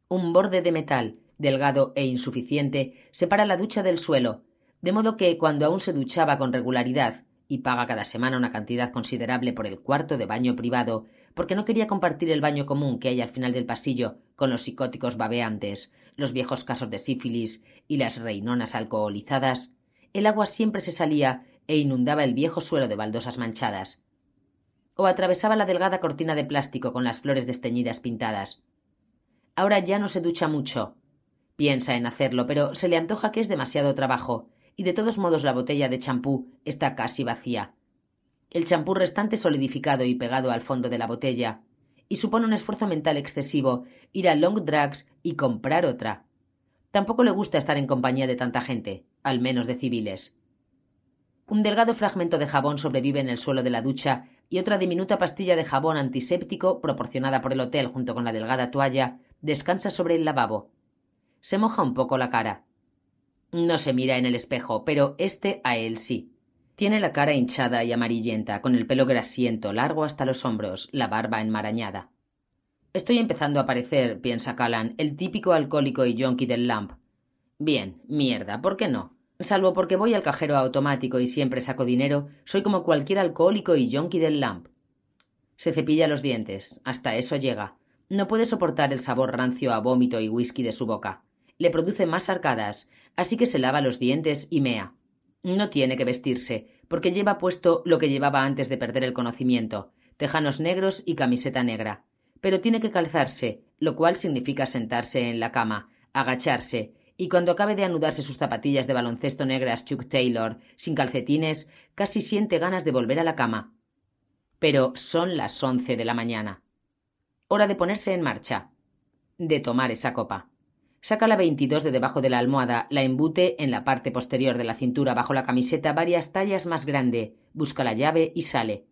Un borde de metal, delgado e insuficiente, separa la ducha del suelo, de modo que cuando aún se duchaba con regularidad, y paga cada semana una cantidad considerable por el cuarto de baño privado, porque no quería compartir el baño común que hay al final del pasillo con los psicóticos babeantes, los viejos casos de sífilis y las reinonas alcoholizadas, el agua siempre se salía e inundaba el viejo suelo de baldosas manchadas, o atravesaba la delgada cortina de plástico con las flores desteñidas pintadas. Ahora ya no se ducha mucho. Piensa en hacerlo, pero se le antoja que es demasiado trabajo, y de todos modos la botella de champú está casi vacía. El champú restante solidificado y pegado al fondo de la botella, y supone un esfuerzo mental excesivo ir a Long Drags y comprar otra. Tampoco le gusta estar en compañía de tanta gente, al menos de civiles. Un delgado fragmento de jabón sobrevive en el suelo de la ducha y otra diminuta pastilla de jabón antiséptico proporcionada por el hotel junto con la delgada toalla descansa sobre el lavabo. Se moja un poco la cara. No se mira en el espejo, pero este a él sí. Tiene la cara hinchada y amarillenta, con el pelo grasiento, largo hasta los hombros, la barba enmarañada. Estoy empezando a parecer, piensa Callan, el típico alcohólico y yonki del Lamp. Bien, mierda, ¿por qué no? Salvo porque voy al cajero automático y siempre saco dinero, soy como cualquier alcohólico y yonki del Lamp. Se cepilla los dientes, hasta eso llega. No puede soportar el sabor rancio a vómito y whisky de su boca le produce más arcadas, así que se lava los dientes y mea. No tiene que vestirse, porque lleva puesto lo que llevaba antes de perder el conocimiento, tejanos negros y camiseta negra. Pero tiene que calzarse, lo cual significa sentarse en la cama, agacharse, y cuando acabe de anudarse sus zapatillas de baloncesto negras Chuck Taylor, sin calcetines, casi siente ganas de volver a la cama. Pero son las once de la mañana. Hora de ponerse en marcha. De tomar esa copa. Saca la 22 de debajo de la almohada, la embute en la parte posterior de la cintura bajo la camiseta varias tallas más grande, busca la llave y sale.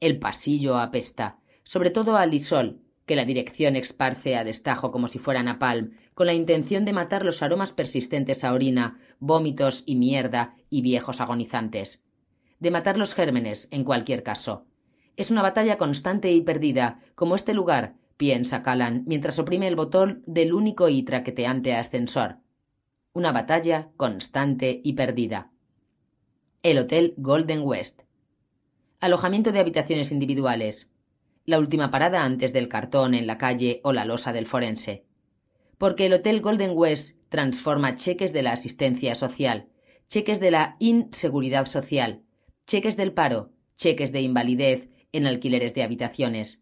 El pasillo apesta, sobre todo a lisol, que la dirección esparce a destajo como si fuera napalm, con la intención de matar los aromas persistentes a orina, vómitos y mierda y viejos agonizantes. De matar los gérmenes, en cualquier caso. Es una batalla constante y perdida, como este lugar, piensa Callan mientras oprime el botón del único y traqueteante ascensor. Una batalla constante y perdida. El Hotel Golden West. Alojamiento de habitaciones individuales. La última parada antes del cartón en la calle o la losa del forense. Porque el Hotel Golden West transforma cheques de la asistencia social, cheques de la inseguridad social, cheques del paro, cheques de invalidez en alquileres de habitaciones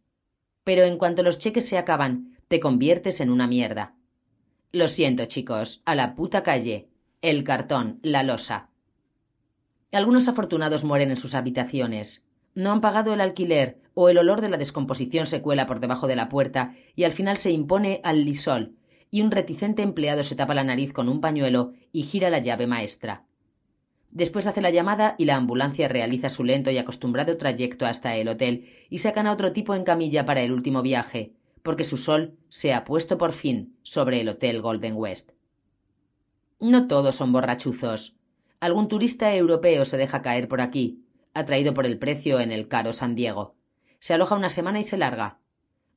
pero en cuanto los cheques se acaban, te conviertes en una mierda. Lo siento, chicos, a la puta calle. El cartón, la losa. Algunos afortunados mueren en sus habitaciones. No han pagado el alquiler, o el olor de la descomposición se cuela por debajo de la puerta y al final se impone al lisol, y un reticente empleado se tapa la nariz con un pañuelo y gira la llave maestra. Después hace la llamada y la ambulancia realiza su lento y acostumbrado trayecto hasta el hotel y sacan a otro tipo en camilla para el último viaje, porque su sol se ha puesto por fin sobre el Hotel Golden West. No todos son borrachuzos. Algún turista europeo se deja caer por aquí, atraído por el precio en el caro San Diego. Se aloja una semana y se larga.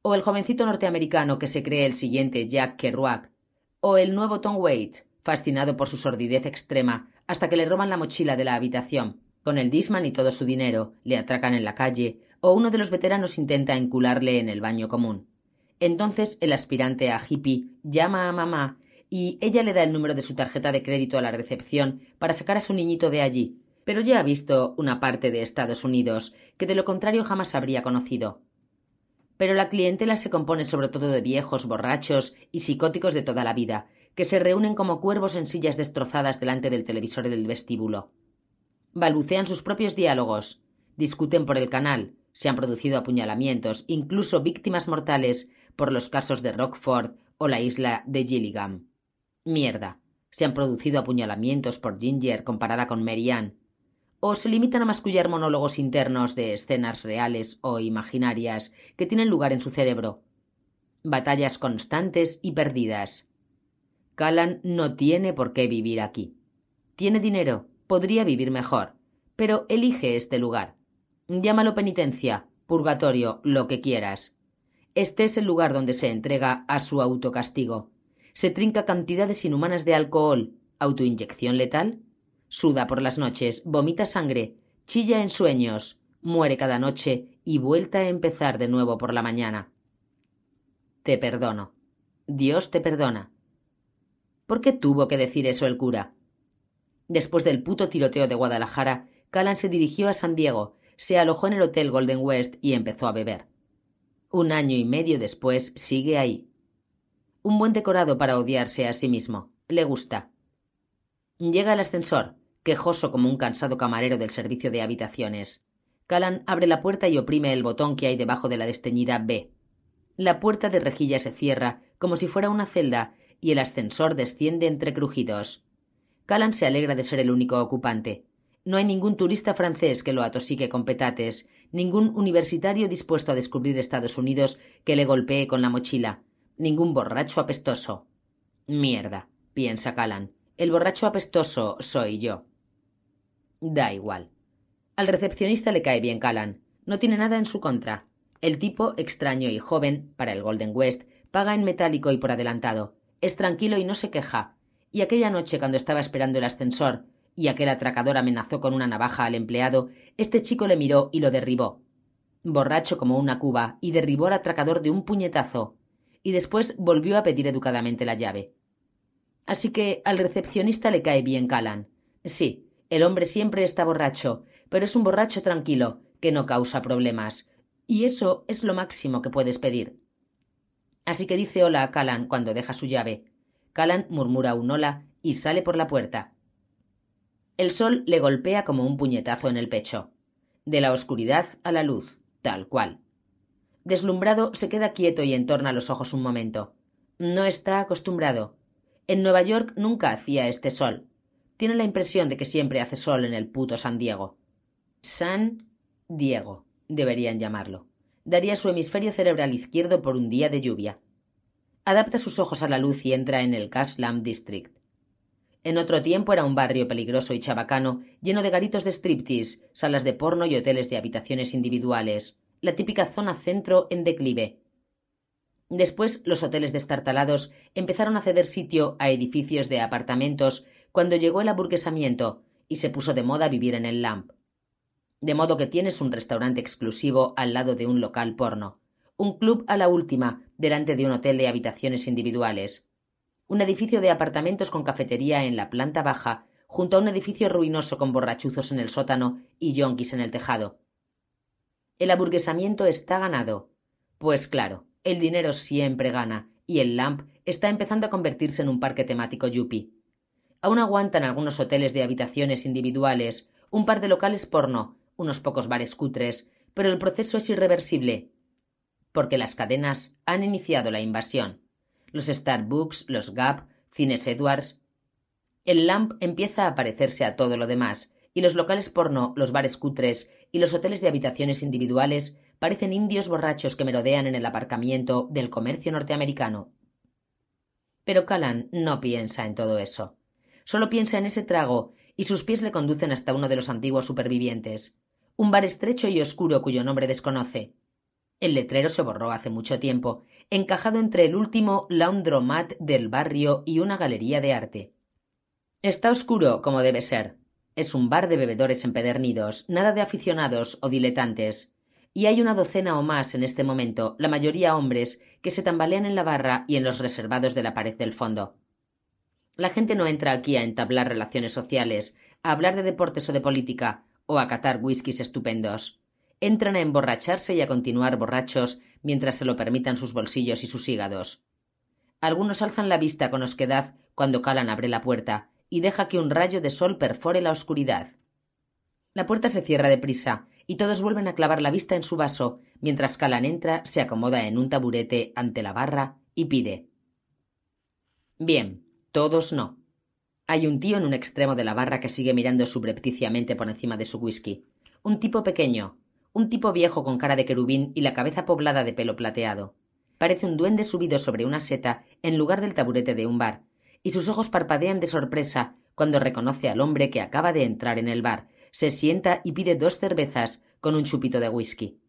O el jovencito norteamericano que se cree el siguiente Jack Kerouac. O el nuevo Tom Waite, fascinado por su sordidez extrema hasta que le roban la mochila de la habitación, con el Disman y todo su dinero, le atracan en la calle, o uno de los veteranos intenta encularle en el baño común. Entonces el aspirante a hippie llama a mamá y ella le da el número de su tarjeta de crédito a la recepción para sacar a su niñito de allí, pero ya ha visto una parte de Estados Unidos que de lo contrario jamás habría conocido. Pero la clientela se compone sobre todo de viejos, borrachos y psicóticos de toda la vida, que se reúnen como cuervos en sillas destrozadas delante del televisor del vestíbulo. Balucean sus propios diálogos, discuten por el canal, se han producido apuñalamientos, incluso víctimas mortales por los casos de Rockford o la isla de Gilligan. Mierda. Se han producido apuñalamientos por Ginger comparada con Marianne. O se limitan a mascullar monólogos internos de escenas reales o imaginarias que tienen lugar en su cerebro. Batallas constantes y perdidas. Callan no tiene por qué vivir aquí. Tiene dinero, podría vivir mejor, pero elige este lugar. Llámalo penitencia, purgatorio, lo que quieras. Este es el lugar donde se entrega a su autocastigo. Se trinca cantidades inhumanas de alcohol, autoinyección letal, suda por las noches, vomita sangre, chilla en sueños, muere cada noche y vuelta a empezar de nuevo por la mañana. Te perdono. Dios te perdona. ¿Por qué tuvo que decir eso el cura? Después del puto tiroteo de Guadalajara, Calan se dirigió a San Diego, se alojó en el Hotel Golden West y empezó a beber. Un año y medio después sigue ahí. Un buen decorado para odiarse a sí mismo. Le gusta. Llega el ascensor, quejoso como un cansado camarero del servicio de habitaciones. Callan abre la puerta y oprime el botón que hay debajo de la desteñida B. La puerta de rejilla se cierra, como si fuera una celda, y el ascensor desciende entre crujidos. Callan se alegra de ser el único ocupante. No hay ningún turista francés que lo atosique con petates, ningún universitario dispuesto a descubrir Estados Unidos que le golpee con la mochila, ningún borracho apestoso. Mierda, piensa Calan. El borracho apestoso soy yo. Da igual. Al recepcionista le cae bien Calan. No tiene nada en su contra. El tipo, extraño y joven, para el Golden West, paga en metálico y por adelantado. Es tranquilo y no se queja. Y aquella noche, cuando estaba esperando el ascensor, y aquel atracador amenazó con una navaja al empleado, este chico le miró y lo derribó. Borracho como una cuba, y derribó al atracador de un puñetazo, y después volvió a pedir educadamente la llave. Así que al recepcionista le cae bien Calan. Sí, el hombre siempre está borracho, pero es un borracho tranquilo, que no causa problemas. Y eso es lo máximo que puedes pedir. Así que dice hola a Callan cuando deja su llave. Callan murmura un hola y sale por la puerta. El sol le golpea como un puñetazo en el pecho. De la oscuridad a la luz, tal cual. Deslumbrado, se queda quieto y entorna los ojos un momento. No está acostumbrado. En Nueva York nunca hacía este sol. Tiene la impresión de que siempre hace sol en el puto San Diego. San Diego, deberían llamarlo daría su hemisferio cerebral izquierdo por un día de lluvia. Adapta sus ojos a la luz y entra en el Cash Lamp District. En otro tiempo era un barrio peligroso y chabacano, lleno de garitos de striptease, salas de porno y hoteles de habitaciones individuales, la típica zona centro en declive. Después, los hoteles destartalados empezaron a ceder sitio a edificios de apartamentos cuando llegó el aburguesamiento y se puso de moda vivir en el LAMP de modo que tienes un restaurante exclusivo al lado de un local porno, un club a la última, delante de un hotel de habitaciones individuales, un edificio de apartamentos con cafetería en la planta baja, junto a un edificio ruinoso con borrachuzos en el sótano y yonkis en el tejado. El aburguesamiento está ganado. Pues claro, el dinero siempre gana, y el LAMP está empezando a convertirse en un parque temático yupi. Aún aguantan algunos hoteles de habitaciones individuales, un par de locales porno, unos pocos bares cutres, pero el proceso es irreversible, porque las cadenas han iniciado la invasión. Los Starbucks, los Gap, Cines Edwards. El LAMP empieza a parecerse a todo lo demás, y los locales porno, los bares cutres y los hoteles de habitaciones individuales parecen indios borrachos que merodean en el aparcamiento del comercio norteamericano. Pero Callan no piensa en todo eso. Solo piensa en ese trago, y sus pies le conducen hasta uno de los antiguos supervivientes un bar estrecho y oscuro cuyo nombre desconoce. El letrero se borró hace mucho tiempo, encajado entre el último laundromat del barrio y una galería de arte. Está oscuro, como debe ser. Es un bar de bebedores empedernidos, nada de aficionados o diletantes. Y hay una docena o más en este momento, la mayoría hombres, que se tambalean en la barra y en los reservados de la pared del fondo. La gente no entra aquí a entablar relaciones sociales, a hablar de deportes o de política, o a catar whiskies estupendos. Entran a emborracharse y a continuar borrachos mientras se lo permitan sus bolsillos y sus hígados. Algunos alzan la vista con osquedad cuando Calan abre la puerta y deja que un rayo de sol perfore la oscuridad. La puerta se cierra deprisa y todos vuelven a clavar la vista en su vaso, mientras Calan entra, se acomoda en un taburete ante la barra y pide. Bien, todos no. Hay un tío en un extremo de la barra que sigue mirando subrepticiamente por encima de su whisky. Un tipo pequeño, un tipo viejo con cara de querubín y la cabeza poblada de pelo plateado. Parece un duende subido sobre una seta en lugar del taburete de un bar, y sus ojos parpadean de sorpresa cuando reconoce al hombre que acaba de entrar en el bar, se sienta y pide dos cervezas con un chupito de whisky.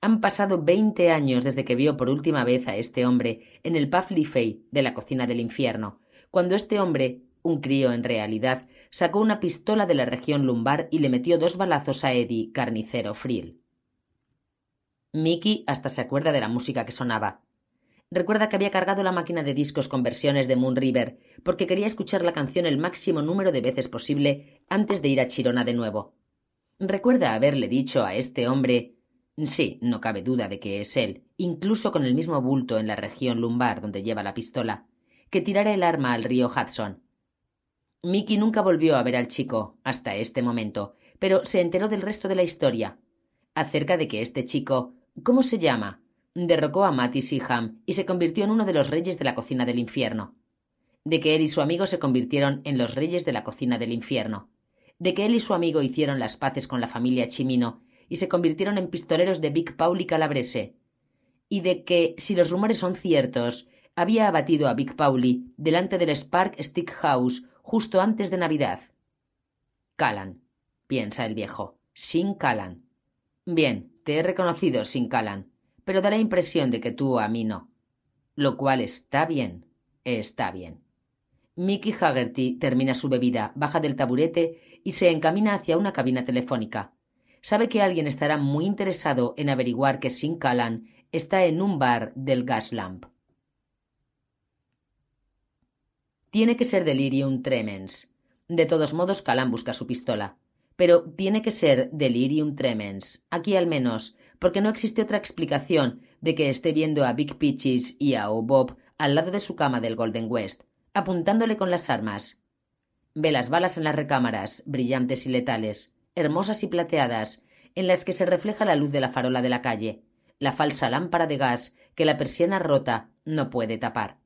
Han pasado veinte años desde que vio por última vez a este hombre en el Puff Fay de la cocina del infierno, cuando este hombre, un crío en realidad, sacó una pistola de la región lumbar y le metió dos balazos a Eddie, carnicero frío. Mickey hasta se acuerda de la música que sonaba. Recuerda que había cargado la máquina de discos con versiones de Moon River, porque quería escuchar la canción el máximo número de veces posible antes de ir a Chirona de nuevo. Recuerda haberle dicho a este hombre Sí, no cabe duda de que es él, incluso con el mismo bulto en la región lumbar donde lleva la pistola que tirara el arma al río Hudson. Mickey nunca volvió a ver al chico hasta este momento, pero se enteró del resto de la historia, acerca de que este chico, ¿cómo se llama?, derrocó a Matty Seaham y se convirtió en uno de los reyes de la cocina del infierno, de que él y su amigo se convirtieron en los reyes de la cocina del infierno, de que él y su amigo hicieron las paces con la familia Chimino y se convirtieron en pistoleros de Big Paul y Calabrese, y de que, si los rumores son ciertos, había abatido a Big Pauli delante del Spark Stick House justo antes de Navidad. —Callan piensa el viejo, sin Callan. Bien, te he reconocido sin Callan, pero da la impresión de que tú a mí no. Lo cual está bien, está bien. Mickey Haggerty termina su bebida, baja del taburete y se encamina hacia una cabina telefónica. Sabe que alguien estará muy interesado en averiguar que Sin Callan está en un bar del Gaslamp. Tiene que ser delirium tremens. De todos modos, Calan busca su pistola. Pero tiene que ser delirium tremens, aquí al menos, porque no existe otra explicación de que esté viendo a Big Peaches y a O'Bob al lado de su cama del Golden West, apuntándole con las armas. Ve las balas en las recámaras, brillantes y letales, hermosas y plateadas, en las que se refleja la luz de la farola de la calle, la falsa lámpara de gas que la persiana rota no puede tapar.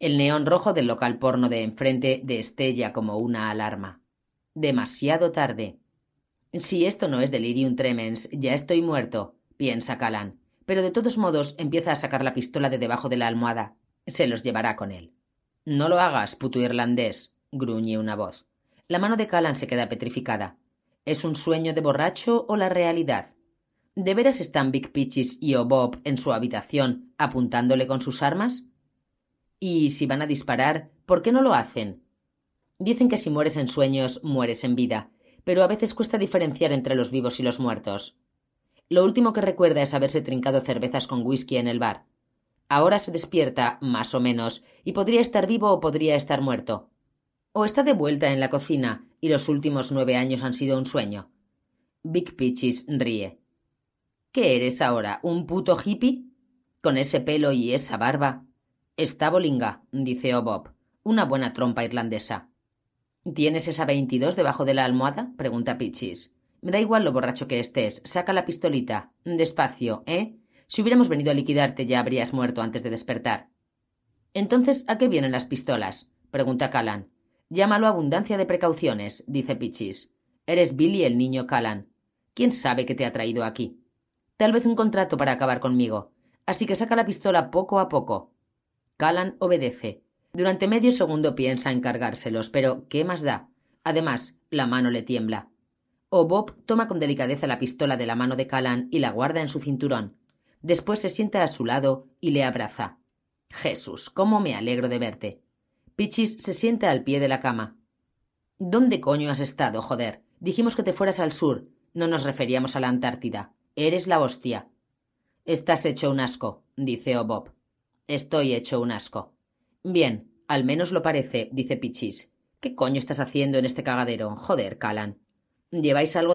El neón rojo del local porno de enfrente destella como una alarma. Demasiado tarde. Si esto no es delirium tremens, ya estoy muerto, piensa Calan, pero de todos modos empieza a sacar la pistola de debajo de la almohada. Se los llevará con él. No lo hagas, puto irlandés, gruñe una voz. La mano de Calan se queda petrificada. ¿Es un sueño de borracho o la realidad? ¿De veras están Big Peaches y Bob en su habitación apuntándole con sus armas? Y si van a disparar, ¿por qué no lo hacen? Dicen que si mueres en sueños, mueres en vida, pero a veces cuesta diferenciar entre los vivos y los muertos. Lo último que recuerda es haberse trincado cervezas con whisky en el bar. Ahora se despierta, más o menos, y podría estar vivo o podría estar muerto. O está de vuelta en la cocina, y los últimos nueve años han sido un sueño. Big Peaches ríe. ¿Qué eres ahora? ¿Un puto hippie? ¿Con ese pelo y esa barba? Está bolinga, dice Bob. Una buena trompa irlandesa. ¿Tienes esa 22 debajo de la almohada? pregunta Pichis. Me da igual lo borracho que estés. Saca la pistolita. Despacio, ¿eh? Si hubiéramos venido a liquidarte ya habrías muerto antes de despertar. Entonces, ¿a qué vienen las pistolas? pregunta Calan. Llámalo abundancia de precauciones, dice Pichis. Eres Billy el niño Callan. ¿Quién sabe qué te ha traído aquí? Tal vez un contrato para acabar conmigo. Así que saca la pistola poco a poco. Callan obedece. Durante medio segundo piensa encargárselos, pero ¿qué más da? Además, la mano le tiembla. O Bob toma con delicadeza la pistola de la mano de Callan y la guarda en su cinturón. Después se sienta a su lado y le abraza. Jesús, cómo me alegro de verte. Pichis se sienta al pie de la cama. ¿Dónde coño has estado, joder? Dijimos que te fueras al sur. No nos referíamos a la Antártida. Eres la hostia. Estás hecho un asco, dice Obob. Estoy hecho un asco. Bien, al menos lo parece, dice Pichis. ¿Qué coño estás haciendo en este cagadero? Joder, Calan. ¿Lleváis algo